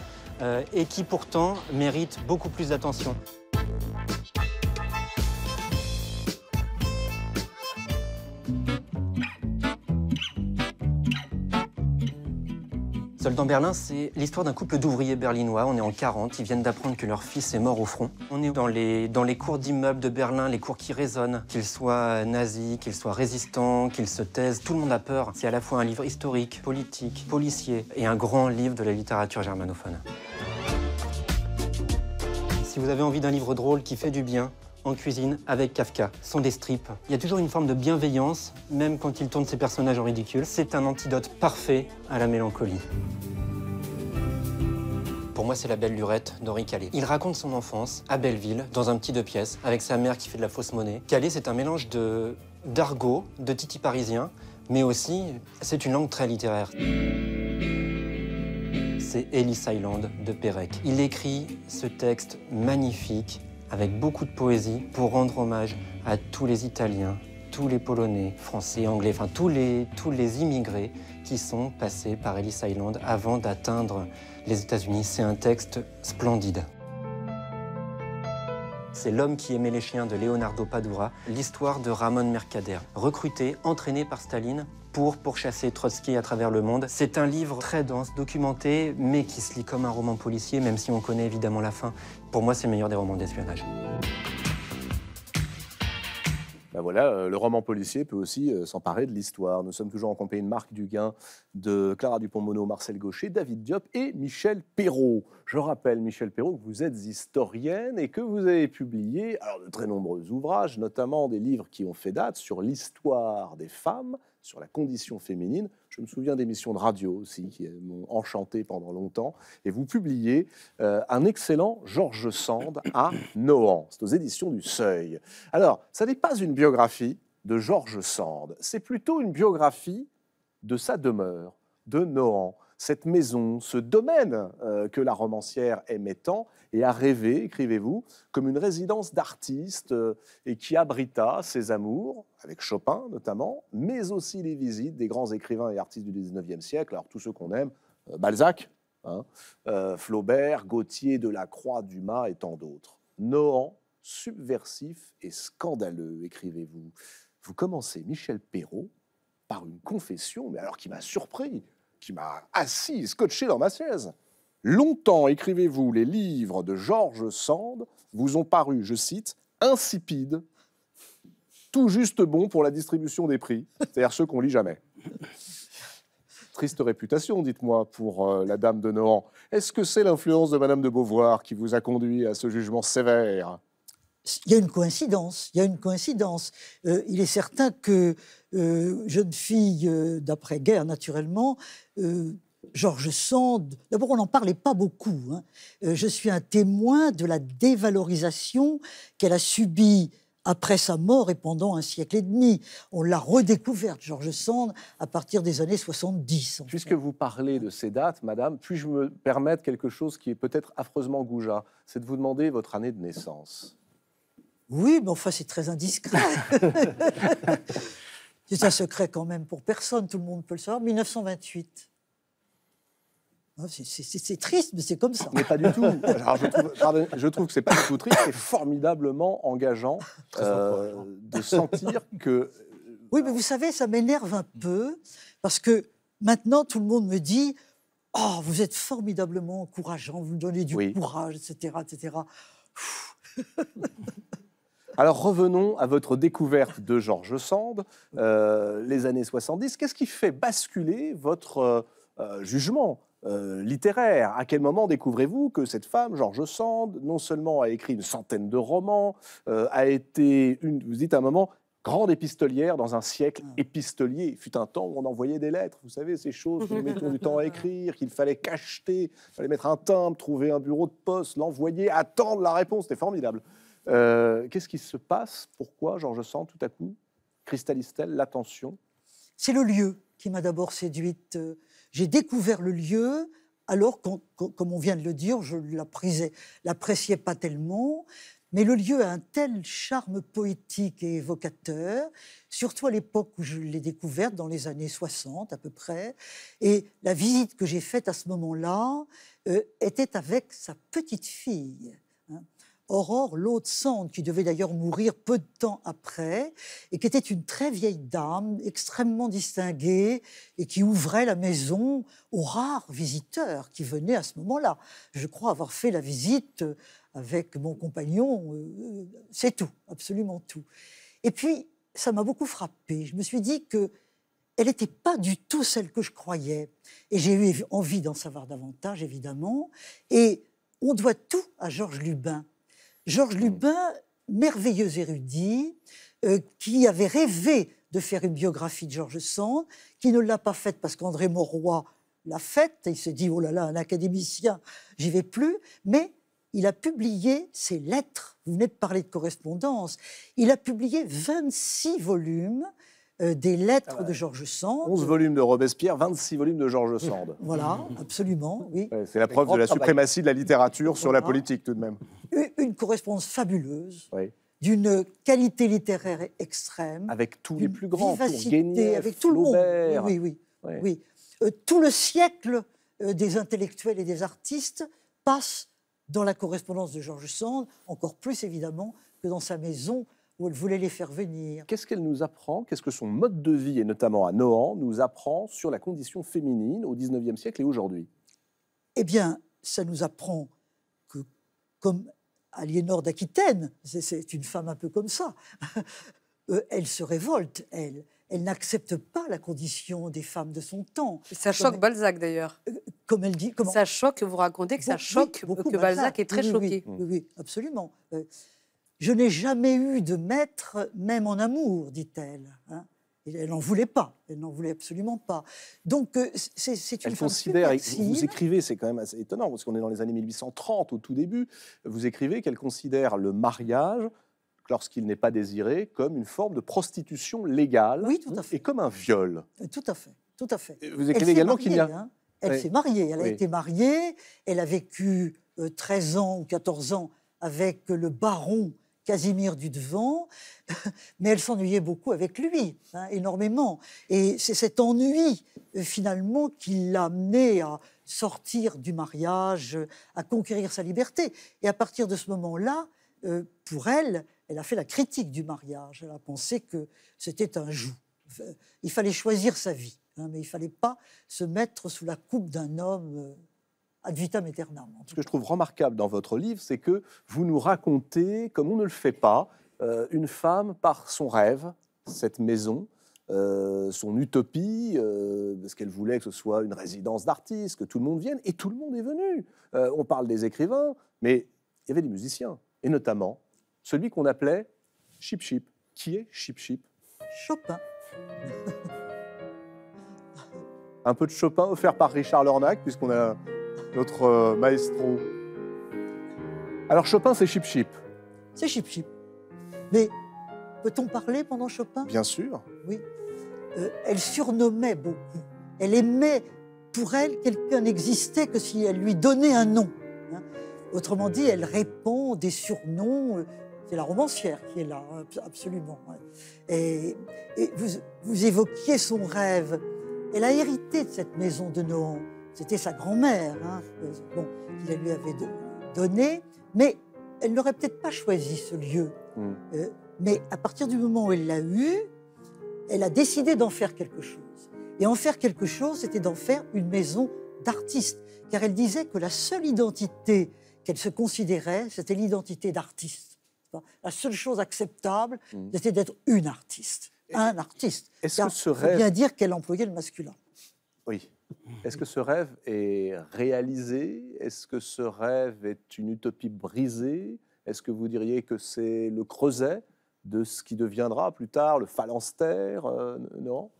euh, et qui pourtant méritent beaucoup plus d'attention. Soldat Berlin, c'est l'histoire d'un couple d'ouvriers berlinois. On est en 40, ils viennent d'apprendre que leur fils est mort au front. On est dans les, dans les cours d'immeubles de Berlin, les cours qui résonnent. Qu'ils soient nazis, qu'ils soient résistants, qu'ils se taisent, tout le monde a peur. C'est à la fois un livre historique, politique, policier et un grand livre de la littérature germanophone. Si vous avez envie d'un livre drôle qui fait du bien, en cuisine avec Kafka. Ce sont des strips. Il y a toujours une forme de bienveillance, même quand il tourne ses personnages en ridicule. C'est un antidote parfait à la mélancolie. Pour moi, c'est la belle lurette d'Henri Calais. Il raconte son enfance à Belleville, dans un petit deux pièces, avec sa mère qui fait de la fausse monnaie. Calais, c'est un mélange de d'argot, de titi parisien, mais aussi, c'est une langue très littéraire c'est Ellis Island de Pérec. Il écrit ce texte magnifique avec beaucoup de poésie pour rendre hommage à tous les Italiens, tous les Polonais, Français, Anglais, enfin tous les, immigrés qui sont passés par Ellis Island avant d'atteindre les États-Unis. C'est un texte splendide. C'est L'homme qui aimait les chiens de Leonardo Padura, l'histoire de Ramon Mercader, recruté, entraîné par Staline pour pourchasser Trotsky à travers le monde. C'est un livre très dense, documenté, mais qui se lit comme un roman policier, même si on connaît évidemment la fin. Pour moi, c'est le meilleur des romans d'espionnage. Ben voilà, euh, le roman policier peut aussi euh, s'emparer de l'histoire. Nous sommes toujours en compagnie de Marc Duguin, de Clara Dupont-Mono, Marcel Gaucher, David Diop et Michel Perrault. Je rappelle, Michel Perrault, que vous êtes historienne et que vous avez publié de très nombreux ouvrages, notamment des livres qui ont fait date sur l'histoire des femmes, sur la condition féminine, je me souviens d'émissions de radio aussi qui m'ont enchanté pendant longtemps. Et vous publiez euh, un excellent Georges Sand à Nohant. C'est aux éditions du Seuil. Alors, ça n'est pas une biographie de Georges Sand, c'est plutôt une biographie de sa demeure, de Nohant cette maison, ce domaine euh, que la romancière aimait tant et a rêvé, écrivez-vous, comme une résidence d'artiste euh, et qui abrita ses amours, avec Chopin notamment, mais aussi les visites des grands écrivains et artistes du 19e siècle, alors tous ceux qu'on aime, euh, Balzac, hein, Flaubert, Gautier, Delacroix, Dumas et tant d'autres. Nohant, subversif et scandaleux, écrivez-vous. Vous commencez, Michel Perrault, par une confession, mais alors qui m'a surpris qui m'a assis, scotché dans ma chaise. Longtemps, écrivez-vous, les livres de Georges Sand vous ont paru, je cite, insipides, tout juste bons pour la distribution des prix, c'est-à-dire ceux qu'on lit jamais. Triste réputation, dites-moi, pour euh, la Dame de Nohant. Est-ce que c'est l'influence de Madame de Beauvoir qui vous a conduit à ce jugement sévère il y a une coïncidence. Il y a une coïncidence. Euh, il est certain que euh, jeune fille euh, d'après-guerre, naturellement. Euh, Georges Sand, d'abord on n'en parlait pas beaucoup. Hein. Euh, je suis un témoin de la dévalorisation qu'elle a subie après sa mort et pendant un siècle et demi. On l'a redécouverte, Georges Sand, à partir des années 70. Puisque vous parlez de ces dates, madame, puis-je me permettre quelque chose qui est peut-être affreusement goujat C'est de vous demander votre année de naissance. Oui, mais enfin, c'est très indiscret. C'est un secret quand même pour personne, tout le monde peut le savoir. 1928. C'est triste, mais c'est comme ça. Mais pas du tout. je, trouve, pardon, je, trouve, que c'est pas du tout triste, c'est formidablement engageant euh, de sentir que. Euh, oui, mais vous savez, ça m'énerve un peu, parce que maintenant, tout le monde me dit Oh, vous êtes formidablement encourageant, vous donnez du courage, etc. etc. Alors revenons à votre découverte de George Sand, euh, les années 70. Qu'est-ce qui fait basculer votre euh, euh, jugement littéraire. À quel moment découvrez-vous que cette femme, George Sand, non seulement a écrit une centaine de romans, a été, une, vous dites un moment, grande épistolière dans un siècle mm. épistolier. Il fut un temps où on envoyait des lettres, vous savez, ces choses que nous mettons du temps à écrire, qu'il fallait cacheter, il fallait mettre un timbre, trouver un bureau de poste, l'envoyer, attendre la réponse. C'était formidable. Euh, qu'est-ce qui se passe Pourquoi Georges sens tout à coup, cristallise-t-elle l'attention C'est le lieu qui m'a d'abord séduite. J'ai découvert le lieu alors, comme on vient de le dire, je ne l'appréciais pas tellement. Mais le lieu a un tel charme poétique et évocateur, surtout à l'époque où je l'ai découverte, dans les années 60 à peu près. Et la visite que j'ai faite à ce moment-là euh, était avec sa petite fille. Aurore, l'autre Sand, qui devait d'ailleurs mourir peu de temps après, et qui était une très vieille dame, extrêmement distinguée, et qui ouvrait la maison aux rares visiteurs qui venaient à ce moment-là. Je crois avoir fait la visite avec mon compagnon, euh, euh, c'est tout, absolument tout. Et puis, ça m'a beaucoup frappée. Je me suis dit que elle n'était pas du tout celle que je croyais. Et j'ai eu envie d'en savoir davantage, évidemment. Et on doit tout à Georges Lubin. Georges mm. Lubin, merveilleux érudit, euh, qui avait rêvé de faire une biographie de Georges Sand, qui ne l'a pas faite parce qu'André Mauroy l'a faite, il se dit, oh là là, un académicien, j'y vais plus, mais il a publié ses lettres, vous venez de parler de correspondance, il a publié 26 volumes, euh, des lettres ah de Georges Sand. 11 volumes de Robespierre, 26 volumes de Georges euh, Sand. voilà, absolument, oui. c'est la preuve de la suprématie de la littérature sur la politique, tout de même. Une, correspondance fabuleuse. D'une qualité littéraire extrême. Avec tous les plus grands, avec tout le monde. Oui, oui. oui. Euh, tout le siècle des intellectuels et des artistes passe dans la correspondance de Georges Sand, encore plus évidemment que dans sa maison où elle voulait les faire venir. Qu'est-ce qu'elle nous apprend Qu'est-ce que son mode de vie, et notamment à Nohant, nous apprend sur la condition féminine au XIXe siècle et aujourd'hui Eh bien, ça nous apprend que, comme Aliénor d'Aquitaine, c'est une femme un peu comme ça, euh, elle se révolte, elle. Elle n'accepte pas la condition des femmes de son temps. Ça choque Balzac d'ailleurs. Euh, comme elle dit. Ça choque, vous racontez que ça choque, que Balzac, est très choqué. oui, absolument. Euh, je n'ai jamais eu de maître, même en amour, dit-elle. Hein. elle n'en voulait pas, elle n'en voulait absolument pas. Donc euh, c'est une elle considère, vous, vous écrivez, c'est quand même assez étonnant, parce qu'on est dans les années 1830, au tout début, vous écrivez qu'elle considère le mariage, lorsqu'il n'est pas désiré, comme une forme de prostitution légale oui, tout à fait. et comme un viol. Euh, tout à fait, tout à fait. Vous écrivez également qu'il y a... Hein. Elle s'est mariée, elle a été mariée, elle a vécu 13 euh, ans ou 14 ans avec le baron Casimir du devant, mais elle s'ennuyait beaucoup avec lui, hein, énormément. Et c'est cet ennui, euh, finalement, qui l'a menée à sortir du mariage, à conquérir sa liberté. Et à partir de ce moment-là, euh, pour elle, elle a fait la critique du mariage. Elle a pensé que c'était un joug. Il fallait choisir sa vie, hein, mais il ne fallait pas se mettre sous la coupe d'un homme. Euh, ad vitam aeternam. Ce que je trouve remarquable dans votre livre, c'est que vous nous racontez, comme on ne le fait pas, euh, une femme par son rêve, cette maison, euh, son utopie, ce euh, parce qu'elle voulait que ce soit une résidence d'artistes, que tout le monde vienne, et tout le monde est venu. on parle des écrivains, mais il y avait des musiciens, et notamment celui qu'on appelait Chip Chip. Qui est Chip Chip Chopin. Un peu de Chopin offert par Richard Lornac, puisqu'on a notre euh, maestro. Alors Chopin, c'est chip chip. C'est chip chip. Mais peut-on parler pendant Chopin Bien sûr. Oui. Euh, elle surnommait beaucoup. Elle aimait, pour elle, quelqu'un n'existait que si elle lui donnait un nom. Hein. Autrement dit, elle répand des surnoms. Euh, c'est la romancière qui est là, absolument. Hein. Et, vous, vous évoquiez son rêve. Elle a hérité de cette maison de Nohant. C'était sa grand-mère, hein, qui la lui avait donné. mais elle n'aurait peut-être pas choisi ce lieu. Hmm. Euh, mais à partir du moment où elle l'a eu, elle a décidé d'en faire quelque chose. Et en faire quelque chose, c'était d'en faire une maison d'artiste, car elle disait que la seule identité qu'elle se considérait, c'était l'identité d'artiste. La seule chose acceptable, hmm. c'était d'être une artiste, un artiste. Est-ce que bien dire qu'elle employait le masculin. Oui. Est-ce que ce rêve est réalisé Est-ce que ce rêve est une utopie brisée Est-ce que vous diriez que c'est le creuset de ce qui deviendra plus tard le phalanstère euh, Non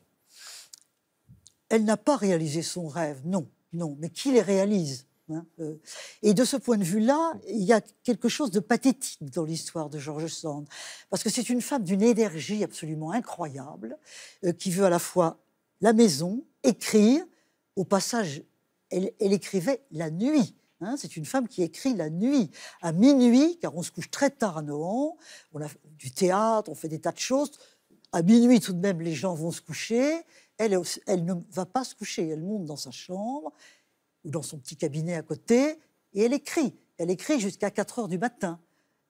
Elle n'a pas réalisé son rêve, non, non, mais qui les réalise hein, euh? et de ce point de vue-là, il y a quelque chose de pathétique dans l'histoire de George Sand, parce que c'est une femme d'une énergie absolument incroyable, euh, qui veut à la fois la maison, écrire, au passage, elle, écrivait la nuit. Hein, c'est une femme qui écrit la nuit, à minuit, car on se couche très tard à Nohant, on a du théâtre, on fait des tas de choses. À minuit, tout de même, les gens vont se coucher. Elle, ne va pas se coucher, elle monte dans sa chambre ou dans son petit cabinet à côté et elle écrit. Elle écrit jusqu'à 4 heures du matin.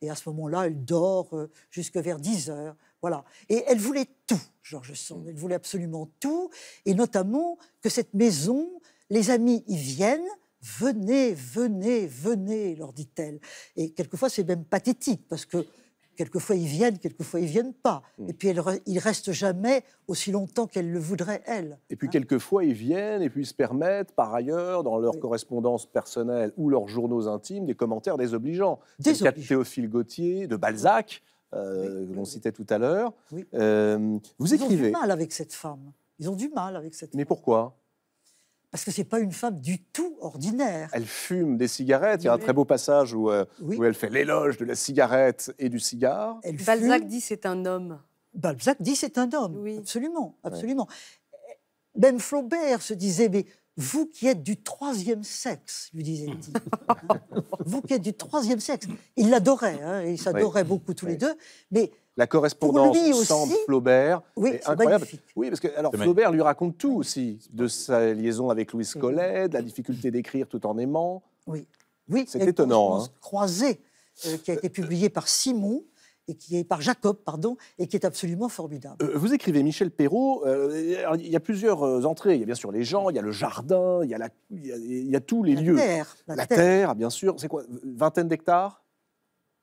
Et à ce moment-là, elle dort euh, jusque vers 10 heures. Et elle voulait tout, Georges Sand. Elle voulait absolument tout, et notamment que cette maison, les amis y viennent, venez, venez, venez, leur dit-elle. Et quelquefois, c'est même pathétique, parce que quelquefois ils viennent, quelquefois ils viennent pas. Mm. Et puis ils ils restent jamais aussi longtemps qu'elle le voudrait, elle. Et puis hein. quelquefois ils viennent et puis se permettent, par ailleurs, dans leur correspondances correspondance personnelle ou leurs journaux intimes, des commentaires désobligeants. Des cas de Théophile Gautier, de Balzac, euh, que l'on citait tout à l'heure. Euh, vous Ils écrivez. ont du mal avec cette femme. Ils ont du mal avec cette. Mais pourquoi parce que c'est pas une femme du tout ordinaire. Elle fume des cigarettes. Il y a un très beau passage euh, où, elle fait l'éloge de la cigarette et du cigare. Balzac dit c'est un homme. Balzac dit c'est un homme. Oui. Absolument, absolument. Même ben Flaubert se disait mais vous qui êtes du troisième sexe, lui disait-il. Hmm. vous qui êtes du troisième sexe. Il l'adorait, hein, il s'adorait beaucoup tous les deux. Mais la correspondance Sand Flaubert oui, incroyable. Oui, parce que alors Flaubert lui raconte tout aussi de sa liaison avec Louis Collet, de la difficulté d'écrire tout en aimant. Oui, oui. C'est étonnant. Hein. Croisée, euh, qui a été publié par Simon qui est par Jacob, pardon, et qui est absolument formidable. Euh, vous écrivez Michel Perrault. Euh, il y a plusieurs euh, entrées. Il y a bien sûr les gens, il y a le jardin, il y a, y tous les lieux. la, terre. bien sûr. C'est quoi Vingtaine d'hectares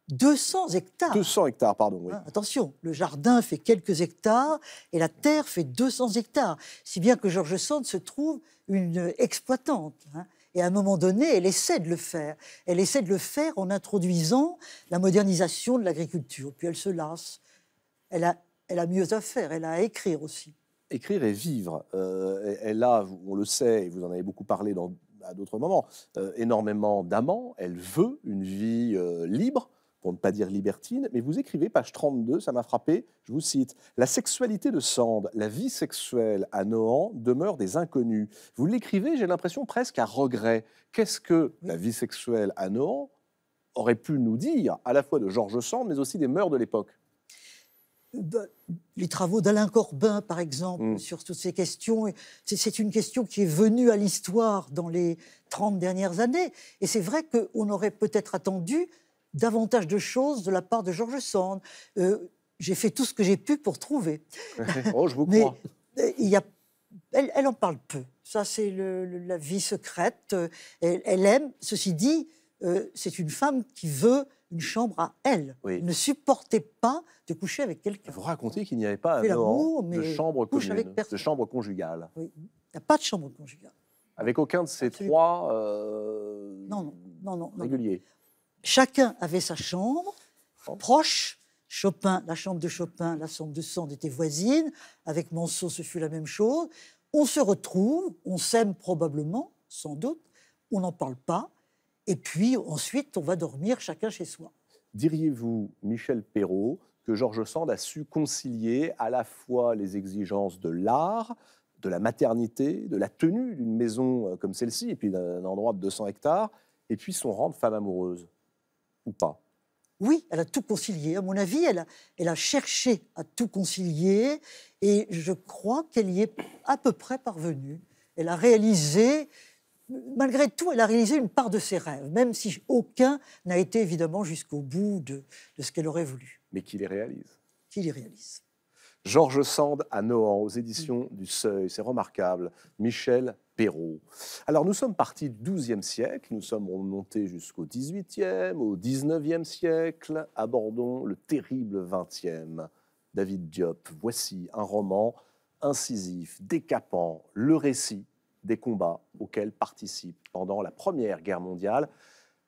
200 hectares. 200 hectares, pardon. Oui. Hein, attention, le jardin fait quelques hectares et la terre fait 200 hectares. Si bien que Georges Sand se trouve une exploitante. Hein. Et à un moment donné, elle essaie de le faire. Elle essaie de le faire en introduisant la modernisation de l'agriculture. Puis elle se lasse. Elle a, elle a mieux à faire. Elle a à écrire aussi. Écrire et vivre. elle euh, a, on le sait, et vous en avez beaucoup parlé à d'autres moments, euh, énormément d'amants. Elle veut une vie euh, libre pour ne pas dire libertine, mais vous écrivez, page 32, ça m'a frappé, je vous cite, La sexualité de Sand, la vie sexuelle à Nohant demeure des inconnus. Vous l'écrivez, j'ai l'impression presque à regret. Qu'est-ce que la vie sexuelle à Nohant aurait pu nous dire, à la fois de Georges Sand, mais aussi des mœurs de l'époque les travaux d'Alain Corbin, par exemple, hmm. sur toutes ces questions, c'est une question qui est venue à l'histoire dans les 30 dernières années. Et c'est vrai qu'on aurait peut-être attendu davantage de choses de la part de Georges Sand. Euh, j'ai fait tout ce que j'ai pu pour trouver. oh, je vous crois. Mais, euh, il y a... elle, en parle peu. Ça, c'est la vie secrète. Euh, elle, aime. Ceci dit, c'est une femme qui veut une chambre à elle. Oui. Ne supportait pas de coucher avec quelqu'un. Vous racontez qu'il n'y avait pas de chambre de chambre conjugale. Oui, il n'y a pas de chambre conjugale. Avec aucun de ces trois non, non, non, non, réguliers. Non. Chacun avait sa chambre proche. Chopin, la chambre de Chopin, la chambre de Sand était voisine, Avec Mansot, ce fut la même chose. On se retrouve, on s'aime probablement, sans doute, on n'en parle pas. Et puis ensuite, on va dormir chacun chez soi. Diriez-vous, Michel Perrault, que Georges Sand a su concilier à la fois les exigences de l'art, de la maternité, de la tenue d'une maison euh, comme celle-ci, et puis d'un endroit de 200 hectares, et puis son rang de femme amoureuse pas oui, elle a tout concilié. À mon avis, elle a, cherché à tout concilier et je crois qu'elle y est à peu près parvenue. Elle a réalisé, malgré tout, elle a réalisé une part de ses rêves, même si aucun n'a été évidemment jusqu'au bout de, ce qu'elle aurait voulu. Mais qui les réalise Qui les réalise Georges Sand à Nohant, aux éditions du Seuil, c'est remarquable. Michel alors nous sommes partis du XIIe siècle, nous sommes remontés jusqu'au XVIIIe, au XIXe siècle, abordons le terrible XXe. David Diop, voici un roman incisif, décapant, le récit des combats auxquels participent pendant la Première Guerre mondiale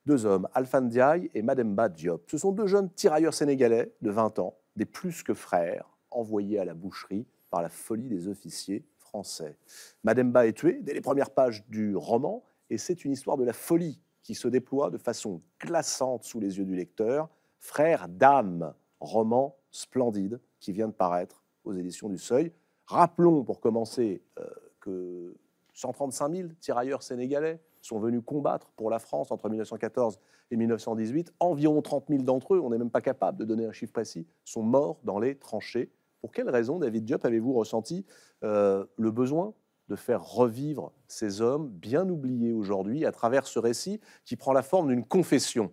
deux hommes, Alphandiaï Diaye et Mademba Diop. Ce sont deux jeunes tirailleurs sénégalais de 20 ans, des plus que frères, envoyés à la boucherie par la folie des officiers français. Madame Ba est tuée dès les premières pages du roman, et c'est une histoire de la folie qui se déploie de façon glaçante sous les yeux du lecteur. Frère d'âme, roman splendide qui vient de paraître aux éditions du Seuil. Rappelons pour commencer euh, que 135 000 tirailleurs sénégalais sont venus combattre pour la France entre 1914 et 1918. Environ 30 000 d'entre eux, on n'est même pas capable de donner un chiffre précis, sont morts dans les tranchées. Pour quelles raisons, David Diop, avez-vous ressenti euh, le besoin de faire revivre ces hommes bien oubliés aujourd'hui à travers ce récit qui prend la forme d'une confession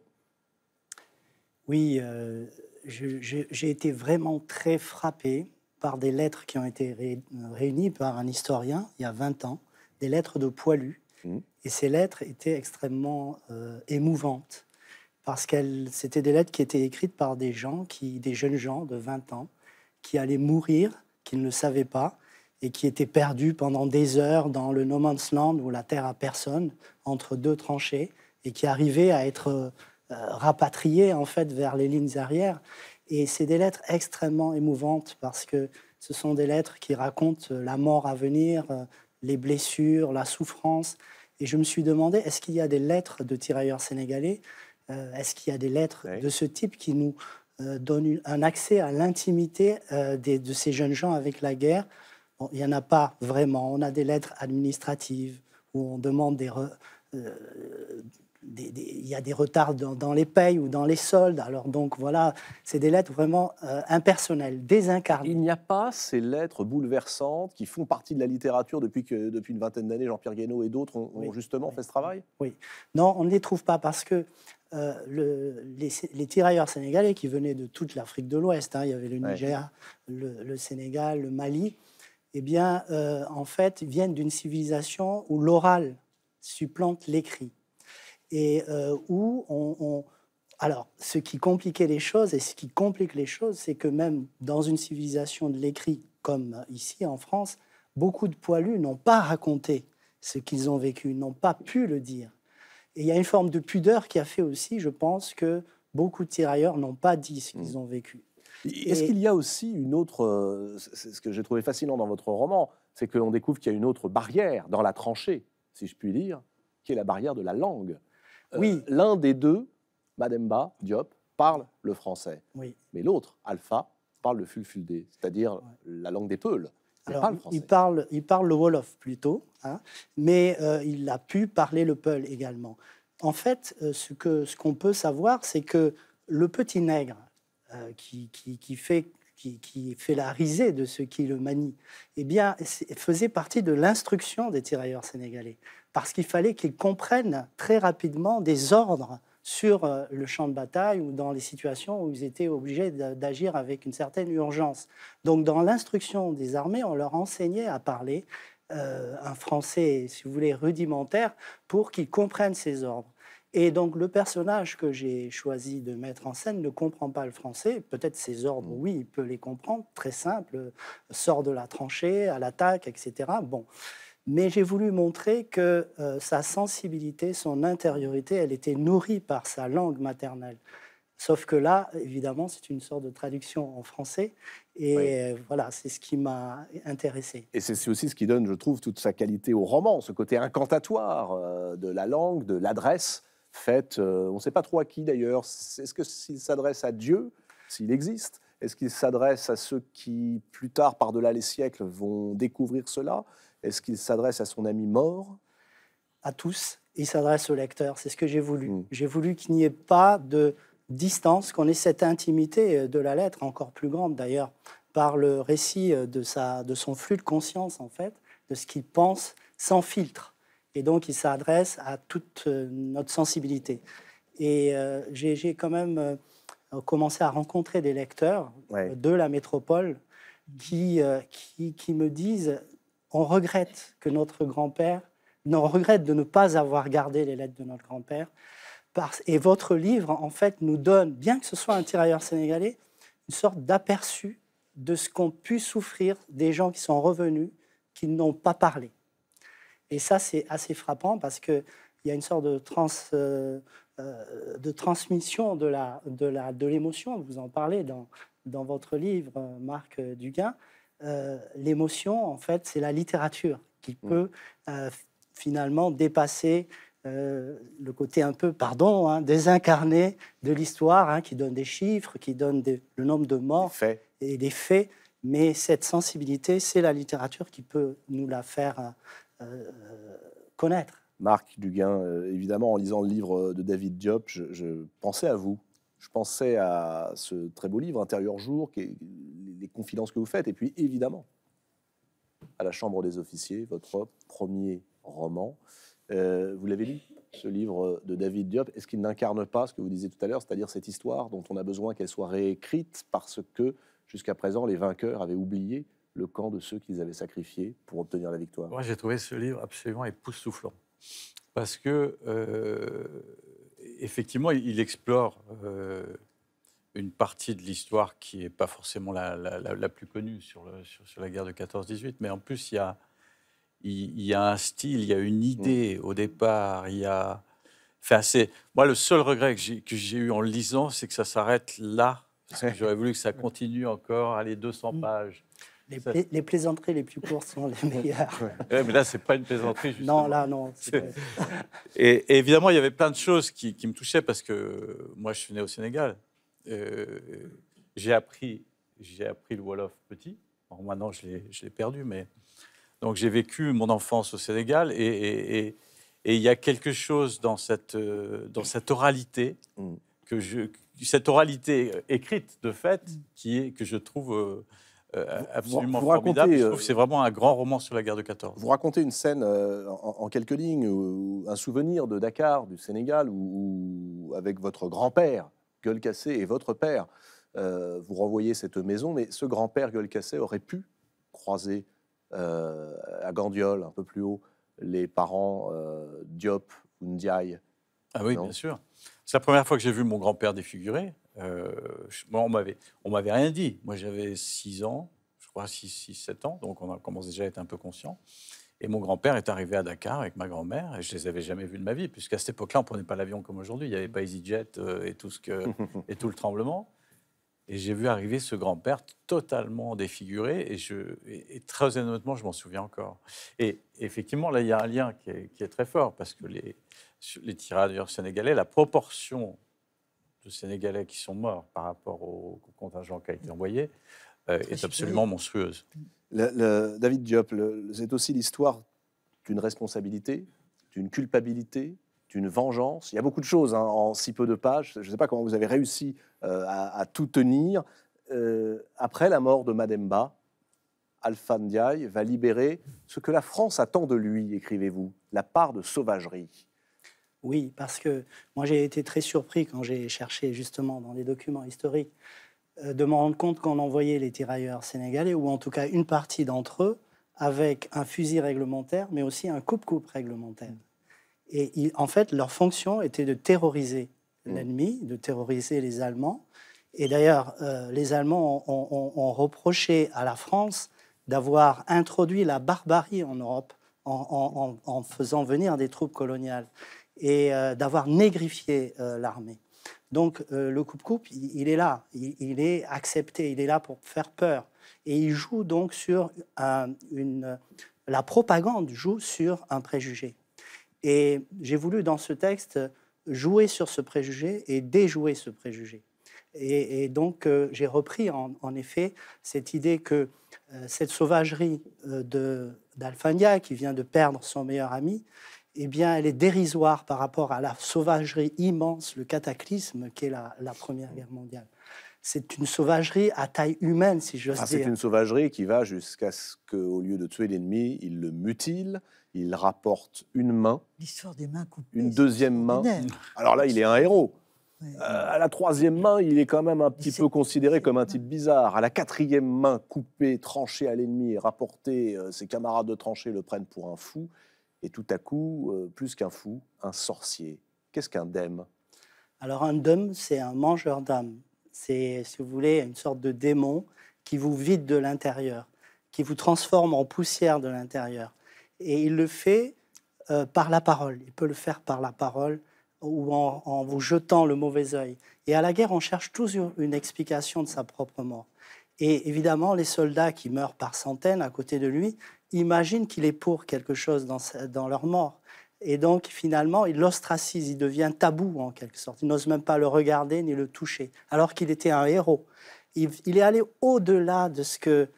Oui, euh, j'ai été vraiment très frappé par des lettres qui ont été réunies par un historien il y a 20 ans, des lettres de Poilu. Mmh. Et ces lettres étaient extrêmement euh, émouvantes parce qu'elles c'était des lettres qui étaient écrites par des gens des jeunes gens de 20 ans qui allait mourir, qu'il ne savait pas, et qui était perdu pendant des heures dans le no man's land où la terre à personne, entre deux tranchées, et qui arrivait à être euh, rapatrié en fait vers les lignes arrières. Et c'est des lettres extrêmement émouvantes parce que ce sont des lettres qui racontent euh, la mort à venir, euh, les blessures, la souffrance. Et je me suis demandé, est-ce qu'il y a des lettres de tirailleurs sénégalais Est-ce qu'il y a des lettres de ce type qui nous euh, donne un accès à l'intimité euh, de ces jeunes gens avec la guerre. il n'y en a pas vraiment. On a des lettres administratives où on demande des, euh, il y a des retards dans, les payes ou dans les soldes. Alors donc voilà, c'est des lettres vraiment euh, impersonnelles, désincarnées. Il n'y a pas ces lettres bouleversantes qui font partie de la littérature depuis, que, depuis une vingtaine d'années, Jean-Pierre Guénaud et d'autres ont, justement fait ce travail Oui. Non, on ne les trouve pas parce que euh, le, les, tirailleurs sénégalais qui venaient de toute l'Afrique de l'Ouest, hein, il y avait le Niger, le, Sénégal, le Mali, eh bien, euh, en fait, viennent d'une civilisation où l'oral supplante l'écrit et euh, où on, on, Alors, ce qui compliquait les choses, et ce qui complique les choses, c'est que même dans une civilisation de l'écrit, comme ici en France, beaucoup de poilus n'ont pas raconté ce qu'ils ont vécu, n'ont pas pu le dire. Et il y a une forme de pudeur qui a fait aussi, je pense, que beaucoup de tirailleurs n'ont pas dit ce qu'ils mm. ont vécu. Est-ce qu'il y a aussi une autre, euh, ce que j'ai trouvé fascinant dans votre roman, c'est qu'on découvre qu'il y a une autre barrière dans la tranchée, si je puis dire, qui est la barrière de la langue. Euh, oui. L'un des deux, Mademba, Diop, parle le français. Oui. Mais l'autre, Alpha, parle le fulfuldé, c'est-à-dire la langue des peuls. Alors, il, parle, il parle le Wolof plutôt, hein, mais euh, il a pu parler le Peul également. En fait, euh, ce qu'on ce qu'on peut savoir, c'est que le petit nègre qui, qui, fait qui, fait la risée de ceux qui le manient, eh bien, faisait partie de l'instruction des tirailleurs sénégalais, parce qu'il fallait qu'ils comprennent très rapidement des ordres sur euh, le champ de bataille ou dans les situations où ils étaient obligés d'agir avec une certaine urgence. Donc dans l'instruction des armées, on leur enseignait à parler euh, un français, si vous voulez, rudimentaire pour qu'ils comprennent ces ordres. Et donc le personnage que j'ai choisi de mettre en scène ne comprend pas le français. Peut-être ses ordres, oui, il peut les comprendre, très simple, sort de la tranchée, à l'attaque, etc. Bon. Mais j'ai voulu montrer que euh, sa sensibilité, son intériorité, elle était nourrie par sa langue maternelle. Sauf que là, évidemment, c'est une sorte de traduction en français. Et euh, voilà, c'est ce qui m'a intéressé. Et c'est aussi ce qui donne, je trouve, toute sa qualité au roman, ce côté incantatoire euh, de la langue, de l'adresse, fait euh, on ne sait pas trop à qui d'ailleurs. Est-ce que s'il s'adresse à Dieu, s'il existe Est-ce qu'il s'adresse à ceux qui, plus tard, par-delà les siècles, vont découvrir cela Est-ce qu'il s'adresse à son ami mort À tous. Il s'adresse au lecteur. C'est ce que j'ai voulu. Hmm. J'ai voulu qu'il n'y ait pas de distance, qu'on ait cette intimité euh, de la lettre, encore plus grande d'ailleurs, par le récit euh, de, sa, de son flux de conscience, en fait, de ce qu'il pense sans filtre. Et donc, il s'adresse à toute euh, notre sensibilité. Et euh, j'ai quand même euh, commencé à rencontrer des lecteurs de la métropole qui, me disent on regrette que notre grand-père, on regrette de ne pas avoir gardé les lettres de notre grand-père. Et votre livre, en fait, nous donne, bien que ce soit un tirailleur sénégalais, une sorte d'aperçu de ce qu'ont pu souffrir des gens qui sont revenus, qui n'ont pas parlé. Et ça, c'est assez frappant parce qu'il y a une sorte de, euh, euh, de transmission de l'émotion. de l'émotion. Vous en parlez dans, dans votre livre, Marc Duguin. Euh, l'émotion, en fait, c'est la littérature qui mm. peut finalement dépasser le côté un peu, pardon, hein, désincarné de l'histoire, hein, qui donne des chiffres, qui donne le nombre de morts et des faits. Mais cette sensibilité, c'est la littérature qui peut nous la faire euh, connaître. Marc Duguin, euh, évidemment, en lisant le livre de David Diop, je, pensais à vous. Je pensais à ce très beau livre, Intérieur Jour, les confidences que vous faites, et puis évidemment, à la Chambre des officiers, votre premier roman. Euh, vous l'avez lu, ce livre de David Diop. Est-ce qu'il n'incarne pas ce que vous disiez tout à l'heure, c'est-à-dire cette histoire dont on a besoin qu'elle soit réécrite parce que jusqu'à présent, les vainqueurs avaient oublié le camp de ceux qu'ils avaient sacrifiés pour obtenir la victoire Moi, j'ai trouvé ce livre absolument époustouflant. Parce que, euh, effectivement, il explore euh, une partie de l'histoire qui n'est pas forcément la, plus connue sur, le, sur, la guerre de 14-18, mais en plus, il y a, il, y a un style, il y a une idée mm. au départ, il Moi, le seul regret que j'ai eu en le lisant, c'est que ça s'arrête là. j'aurais voulu que ça continue encore, à les 200 pages. Les, plaisanteries les plus courtes sont les meilleures. Ouais, mais là, c'est pas une plaisanterie. Non, là, non. Et, évidemment, il y avait plein de choses qui, me touchaient parce que moi, je suis né au Sénégal. Euh, j'ai appris, j'ai appris le wolof petit. maintenant, je l'ai perdu, mais donc j'ai vécu mon enfance au Sénégal et, et il y a quelque chose dans cette, euh, dans cette oralité, mm. que je, cette oralité écrite de fait, qui est, que je trouve euh, absolument formidable. je trouve euh, c'est vraiment un grand roman sur la guerre de 14. Vous racontez une scène euh, en, quelques lignes, un souvenir de Dakar, du Sénégal, où, avec votre grand-père, gueule cassée, et votre père, euh, vous renvoyez cette maison, mais ce grand-père gueule cassée aurait pu croiser à Gandiol, un peu plus haut, les parents Diop ou Ndiaye. Ah oui, bien sûr. C'est la première fois que j'ai vu mon grand-père défiguré. Euh, on m'avait, on m'avait rien dit. Moi, j'avais 6 ans, je crois 6, 6, 7 ans, donc on commence déjà à être un peu conscient. Et mon grand-père est arrivé à Dakar avec ma grand-mère, et je les avais jamais vus de ma vie, puisqu'à cette époque-là, on prenait pas l'avion comme aujourd'hui. Il y avait pas EasyJet euh, et tout ce que, et tout le tremblement. Et j'ai vu arriver ce grand-père totalement défiguré, et, très honnêtement, je m'en souviens encore. Et effectivement, là, il y a un lien qui est, très fort, parce que les, les sénégalais, la proportion de Sénégalais qui sont morts par rapport au contingent qui a été envoyé euh, est absolument monstrueuse. David Diop, c'est aussi l'histoire d'une responsabilité, d'une culpabilité, d'une vengeance. Il y a beaucoup de choses hein, en si peu de pages. Je ne sais pas comment vous avez réussi euh, à, tout tenir. Euh, après la mort de Mademba, Alpha Ndiaye va libérer ce que la France attend de lui, écrivez-vous, la part de sauvagerie. Oui, parce que moi j'ai été très surpris quand j'ai cherché justement dans les documents historiques euh, de me rendre compte qu'on envoyait les tirailleurs sénégalais, ou en tout cas une partie d'entre eux, avec un fusil réglementaire, mais aussi un coupe-coupe réglementaire. Et en fait, leur fonction était de terroriser mmh. l'ennemi, de terroriser les Allemands. Et d'ailleurs, euh, les Allemands ont, reproché à la France d'avoir introduit la barbarie en Europe en faisant venir des troupes coloniales et euh, d'avoir négrifié euh, l'armée. Donc euh, le coupe-coupe, il, est là, il, est accepté, il est là pour faire peur. Et il joue donc sur une... La propagande joue sur un préjugé. Et j'ai voulu dans ce texte jouer sur ce préjugé et déjouer ce préjugé. Et, donc j'ai repris en, effet cette idée que cette sauvagerie de d'Alfandia qui vient de perdre son meilleur ami, eh bien, elle est dérisoire par rapport à la sauvagerie immense, le cataclysme qu'est la, la Première Guerre mondiale. C'est une sauvagerie à taille humaine, si j'ose ah, dire. C'est une sauvagerie qui va jusqu'à ce qu'au lieu de tuer l'ennemi, il le mutile, il rapporte une main. L'histoire des mains coupées. Une deuxième main. Alors là, il est un héros. Euh, à la troisième main, il est quand même un petit peu considéré comme un type bizarre. À la quatrième main, coupée, tranchée à l'ennemi, rapportée, euh, ses camarades de tranchée le prennent pour un fou et tout à coup, euh, plus qu'un fou, un sorcier. Qu'est-ce qu'un dème Alors un dème, c'est un mangeur d'âme. C'est, si vous voulez, une sorte de démon qui vous vide de l'intérieur, qui vous transforme en poussière de l'intérieur. Et il le fait euh, par la parole. Il peut le faire par la parole ou en, vous jetant le mauvais oeil. Et à la guerre, on cherche toujours une explication de sa propre mort. Et évidemment, les soldats qui meurent par centaines à côté de lui, imaginent qu'il est pour quelque chose dans, leur mort. Et donc, finalement, il l'ostracise, il devient tabou en quelque sorte. Il n'ose même pas le regarder ni le toucher, alors qu'il était un héros. Il, est allé au-delà de ce que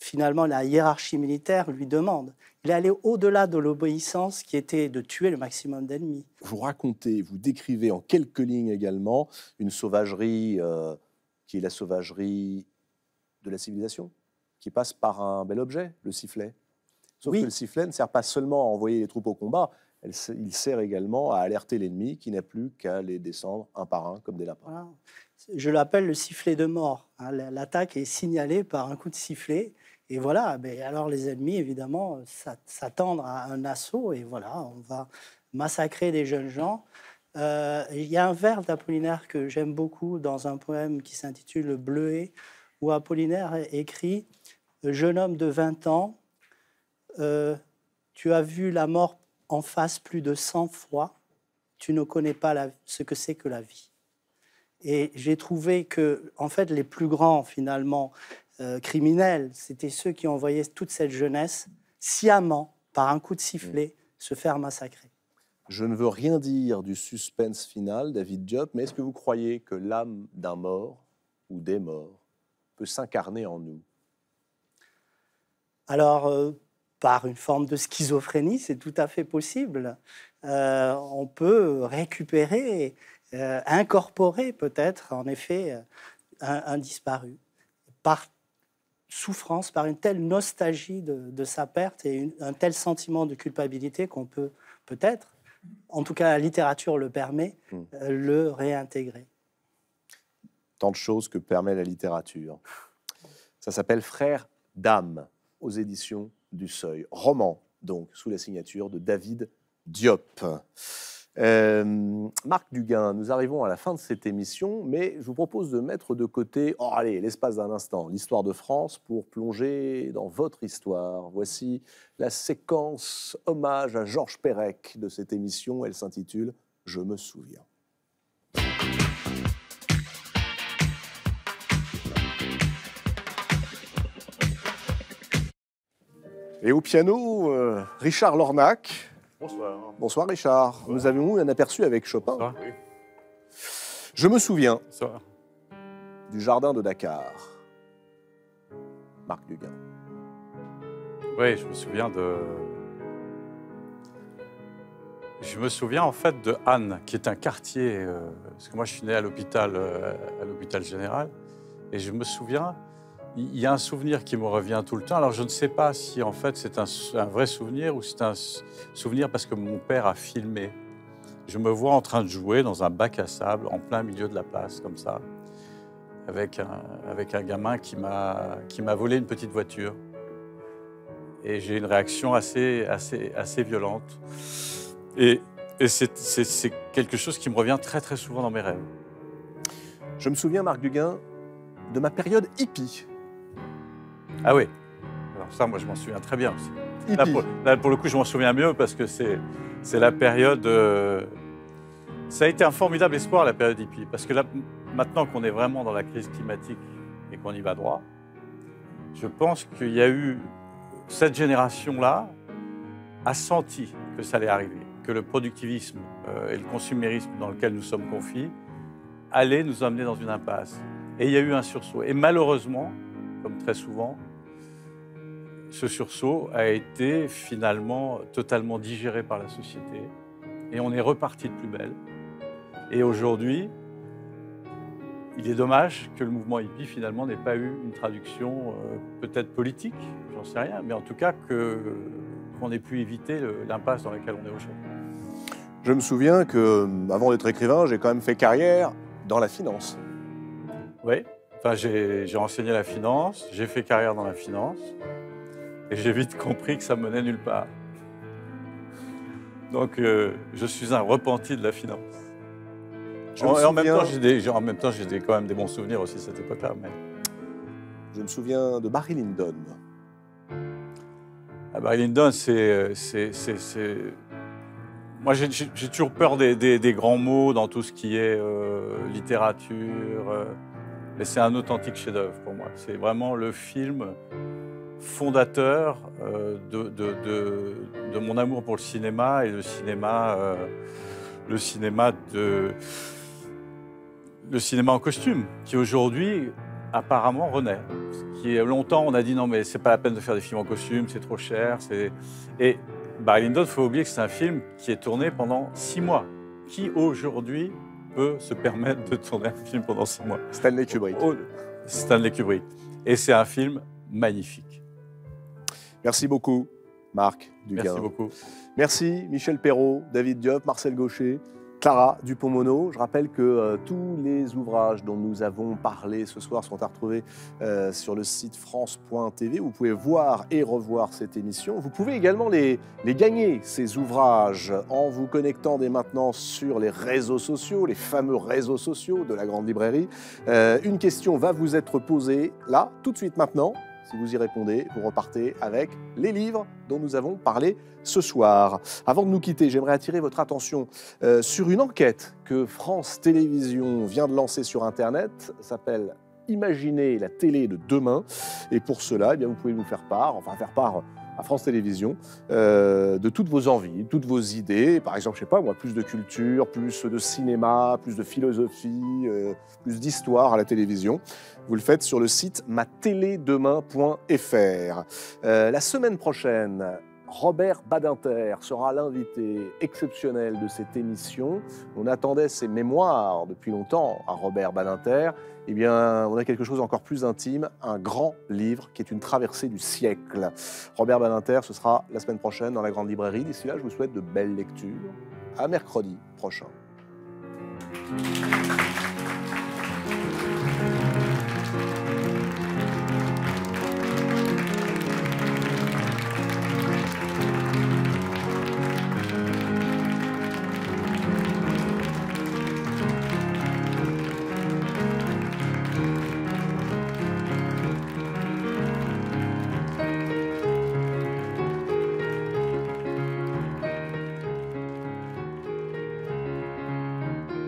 finalement la hiérarchie militaire lui demande. Il est allé au-delà de l'obéissance qui était de tuer le maximum d'ennemis. Vous racontez, vous décrivez en quelques lignes également une sauvagerie euh, qui est la sauvagerie de la civilisation, qui passe par un bel objet, le sifflet. Sauf que le sifflet ne sert pas seulement à envoyer les troupes au combat, il sert également à alerter l'ennemi qui n'a plus qu'à les descendre un par un comme des lapins. Je l'appelle le sifflet de mort. Hein. L'attaque est signalée par un coup de sifflet. Et voilà, ben, alors les ennemis, évidemment, s'attendent à un assaut. Et voilà, on va massacrer des jeunes gens. Euh, il y a un vers d'Apollinaire que j'aime beaucoup dans un poème qui s'intitule Le Bleuet, où Apollinaire écrit Jeune homme de 20 ans, euh, tu as vu la mort en face plus de 100 fois, tu ne connais pas ce que c'est que la vie. Et j'ai trouvé que, en fait, les plus grands, finalement, euh, criminels, c'était ceux qui envoyaient toute cette jeunesse sciemment, par un coup de sifflet, mm. se faire massacrer. Je ne veux rien dire du suspense final, David Diop, mais est-ce que vous croyez que l'âme d'un mort ou des morts peut s'incarner en nous Alors, euh, par une forme de schizophrénie, c'est tout à fait possible. Euh, on peut récupérer, euh, incorporer peut-être, en effet, euh, un, disparu par souffrance, par une telle nostalgie de, sa perte et un tel sentiment de culpabilité qu'on peut peut-être, en tout cas la littérature le permet, hmm. le réintégrer. Tant de choses que permet la littérature. Ça s'appelle Frères d'âme aux éditions du seuil. Roman, donc, sous la signature de David Diop. Euh, Marc Duguin, nous arrivons à la fin de cette émission, mais je vous propose de mettre de côté, oh, allez, l'espace d'un instant, l'histoire de France pour plonger dans votre histoire. Voici la séquence hommage à Georges Perec de cette émission. Elle s'intitule Je me souviens. Et au piano, euh, Richard Lornac. Bonsoir. Bonsoir Richard. Nous avons eu un aperçu avec Chopin. Je me souviens du jardin de Dakar. Marc Duguin. Oui, je me souviens de. Je me souviens en fait de Anne, qui est un quartier. Euh, parce que moi, je suis né à l'hôpital, euh, à l'hôpital général, et je me souviens il y a un souvenir qui me revient tout le temps. Alors je ne sais pas si en fait c'est un, vrai souvenir ou c'est un souvenir parce que mon père a filmé. Je me vois en train de jouer dans un bac à sable en plein milieu de la place comme ça, avec un, avec un gamin qui m'a volé une petite voiture. Et j'ai une réaction assez, assez, assez violente. Et, et c'est quelque chose qui me revient très très souvent dans mes rêves. Je me souviens, Marc Duguin, de ma période hippie. Ah oui. Alors ça, moi, je m'en souviens très bien aussi. Là pour, le coup, je m'en souviens mieux parce que c'est, la période. Euh, ça a été un formidable espoir, la période hippie. Parce que là, maintenant qu'on est vraiment dans la crise climatique et qu'on y va droit, je pense qu'il y a eu. Cette génération-là a senti que ça allait arriver, que le productivisme euh, et le consumérisme dans lequel nous sommes confiés allaient nous amener dans une impasse. Et il y a eu un sursaut. Et malheureusement, comme très souvent, ce sursaut a été finalement totalement digéré par la société et on est reparti de plus belle. Et aujourd'hui, il est dommage que le mouvement hippie finalement n'ait pas eu une traduction euh, peut-être politique, j'en sais rien, mais en tout cas qu'on ait pu éviter l'impasse dans laquelle on est aujourd'hui. Je me souviens que, euh, avant d'être écrivain, j'ai quand même fait carrière dans la finance. Oui, enfin, j'ai, j'ai enseigné la finance, j'ai fait carrière dans la finance. Et j'ai vite compris que ça menait nulle part. Donc, euh, je suis un repenti de la finance. en, même temps, j'ai quand même des bons souvenirs aussi cette époque-là. Je me souviens de Barry Lyndon. Barry Lyndon, c'est. Moi, j'ai toujours peur des, des, grands mots dans tout ce qui est euh, littérature. Euh, mais c'est un authentique chef-d'œuvre pour moi. C'est vraiment le film fondateur euh, de, de, mon amour pour le cinéma et le cinéma, euh, le cinéma de le cinéma en costume, qui aujourd'hui apparemment renaît. Qui longtemps on a dit non mais c'est pas la peine de faire des films en costume, c'est trop cher. Et Barry il faut oublier que c'est un film qui est tourné pendant six mois. Qui aujourd'hui peut se permettre de tourner un film pendant six mois Stanley Kubrick. Stanley Kubrick. Et c'est un film magnifique. Merci beaucoup, Marc Duguin. Merci beaucoup. Merci, Michel Perrault, David Diop, Marcel Gaucher. Clara Dupont-Mono, je rappelle que euh, tous les ouvrages dont nous avons parlé ce soir sont à retrouver euh, sur le site france.tv. Vous pouvez voir et revoir cette émission. Vous pouvez également les, les gagner, ces ouvrages, en vous connectant dès maintenant sur les réseaux sociaux, les fameux réseaux sociaux de la Grande Librairie. Euh, une question va vous être posée là, tout de suite maintenant, si vous y répondez, vous repartez avec les livres dont nous avons parlé ce soir. Avant de nous quitter, j'aimerais attirer votre attention euh, sur une enquête que France Télévisions vient de lancer sur Internet. S'appelle Imaginez la télé de demain. Et pour cela, eh bien, vous pouvez nous faire part, enfin faire part à France Télévisions euh, de toutes vos envies, toutes vos idées. Par exemple, je sais pas moi, plus de culture, plus de cinéma, plus de philosophie, euh, plus d'histoire à la télévision. Vous le faites sur le site matélédemain.fr. Euh, la semaine prochaine, Robert Badinter sera l'invité exceptionnel de cette émission. On attendait ses mémoires depuis longtemps à Robert Badinter. Eh bien, on a quelque chose encore plus intime, un grand livre qui est une traversée du siècle. Robert Badinter, ce sera la semaine prochaine dans la Grande Librairie. D'ici là, je vous souhaite de belles lectures. À mercredi prochain.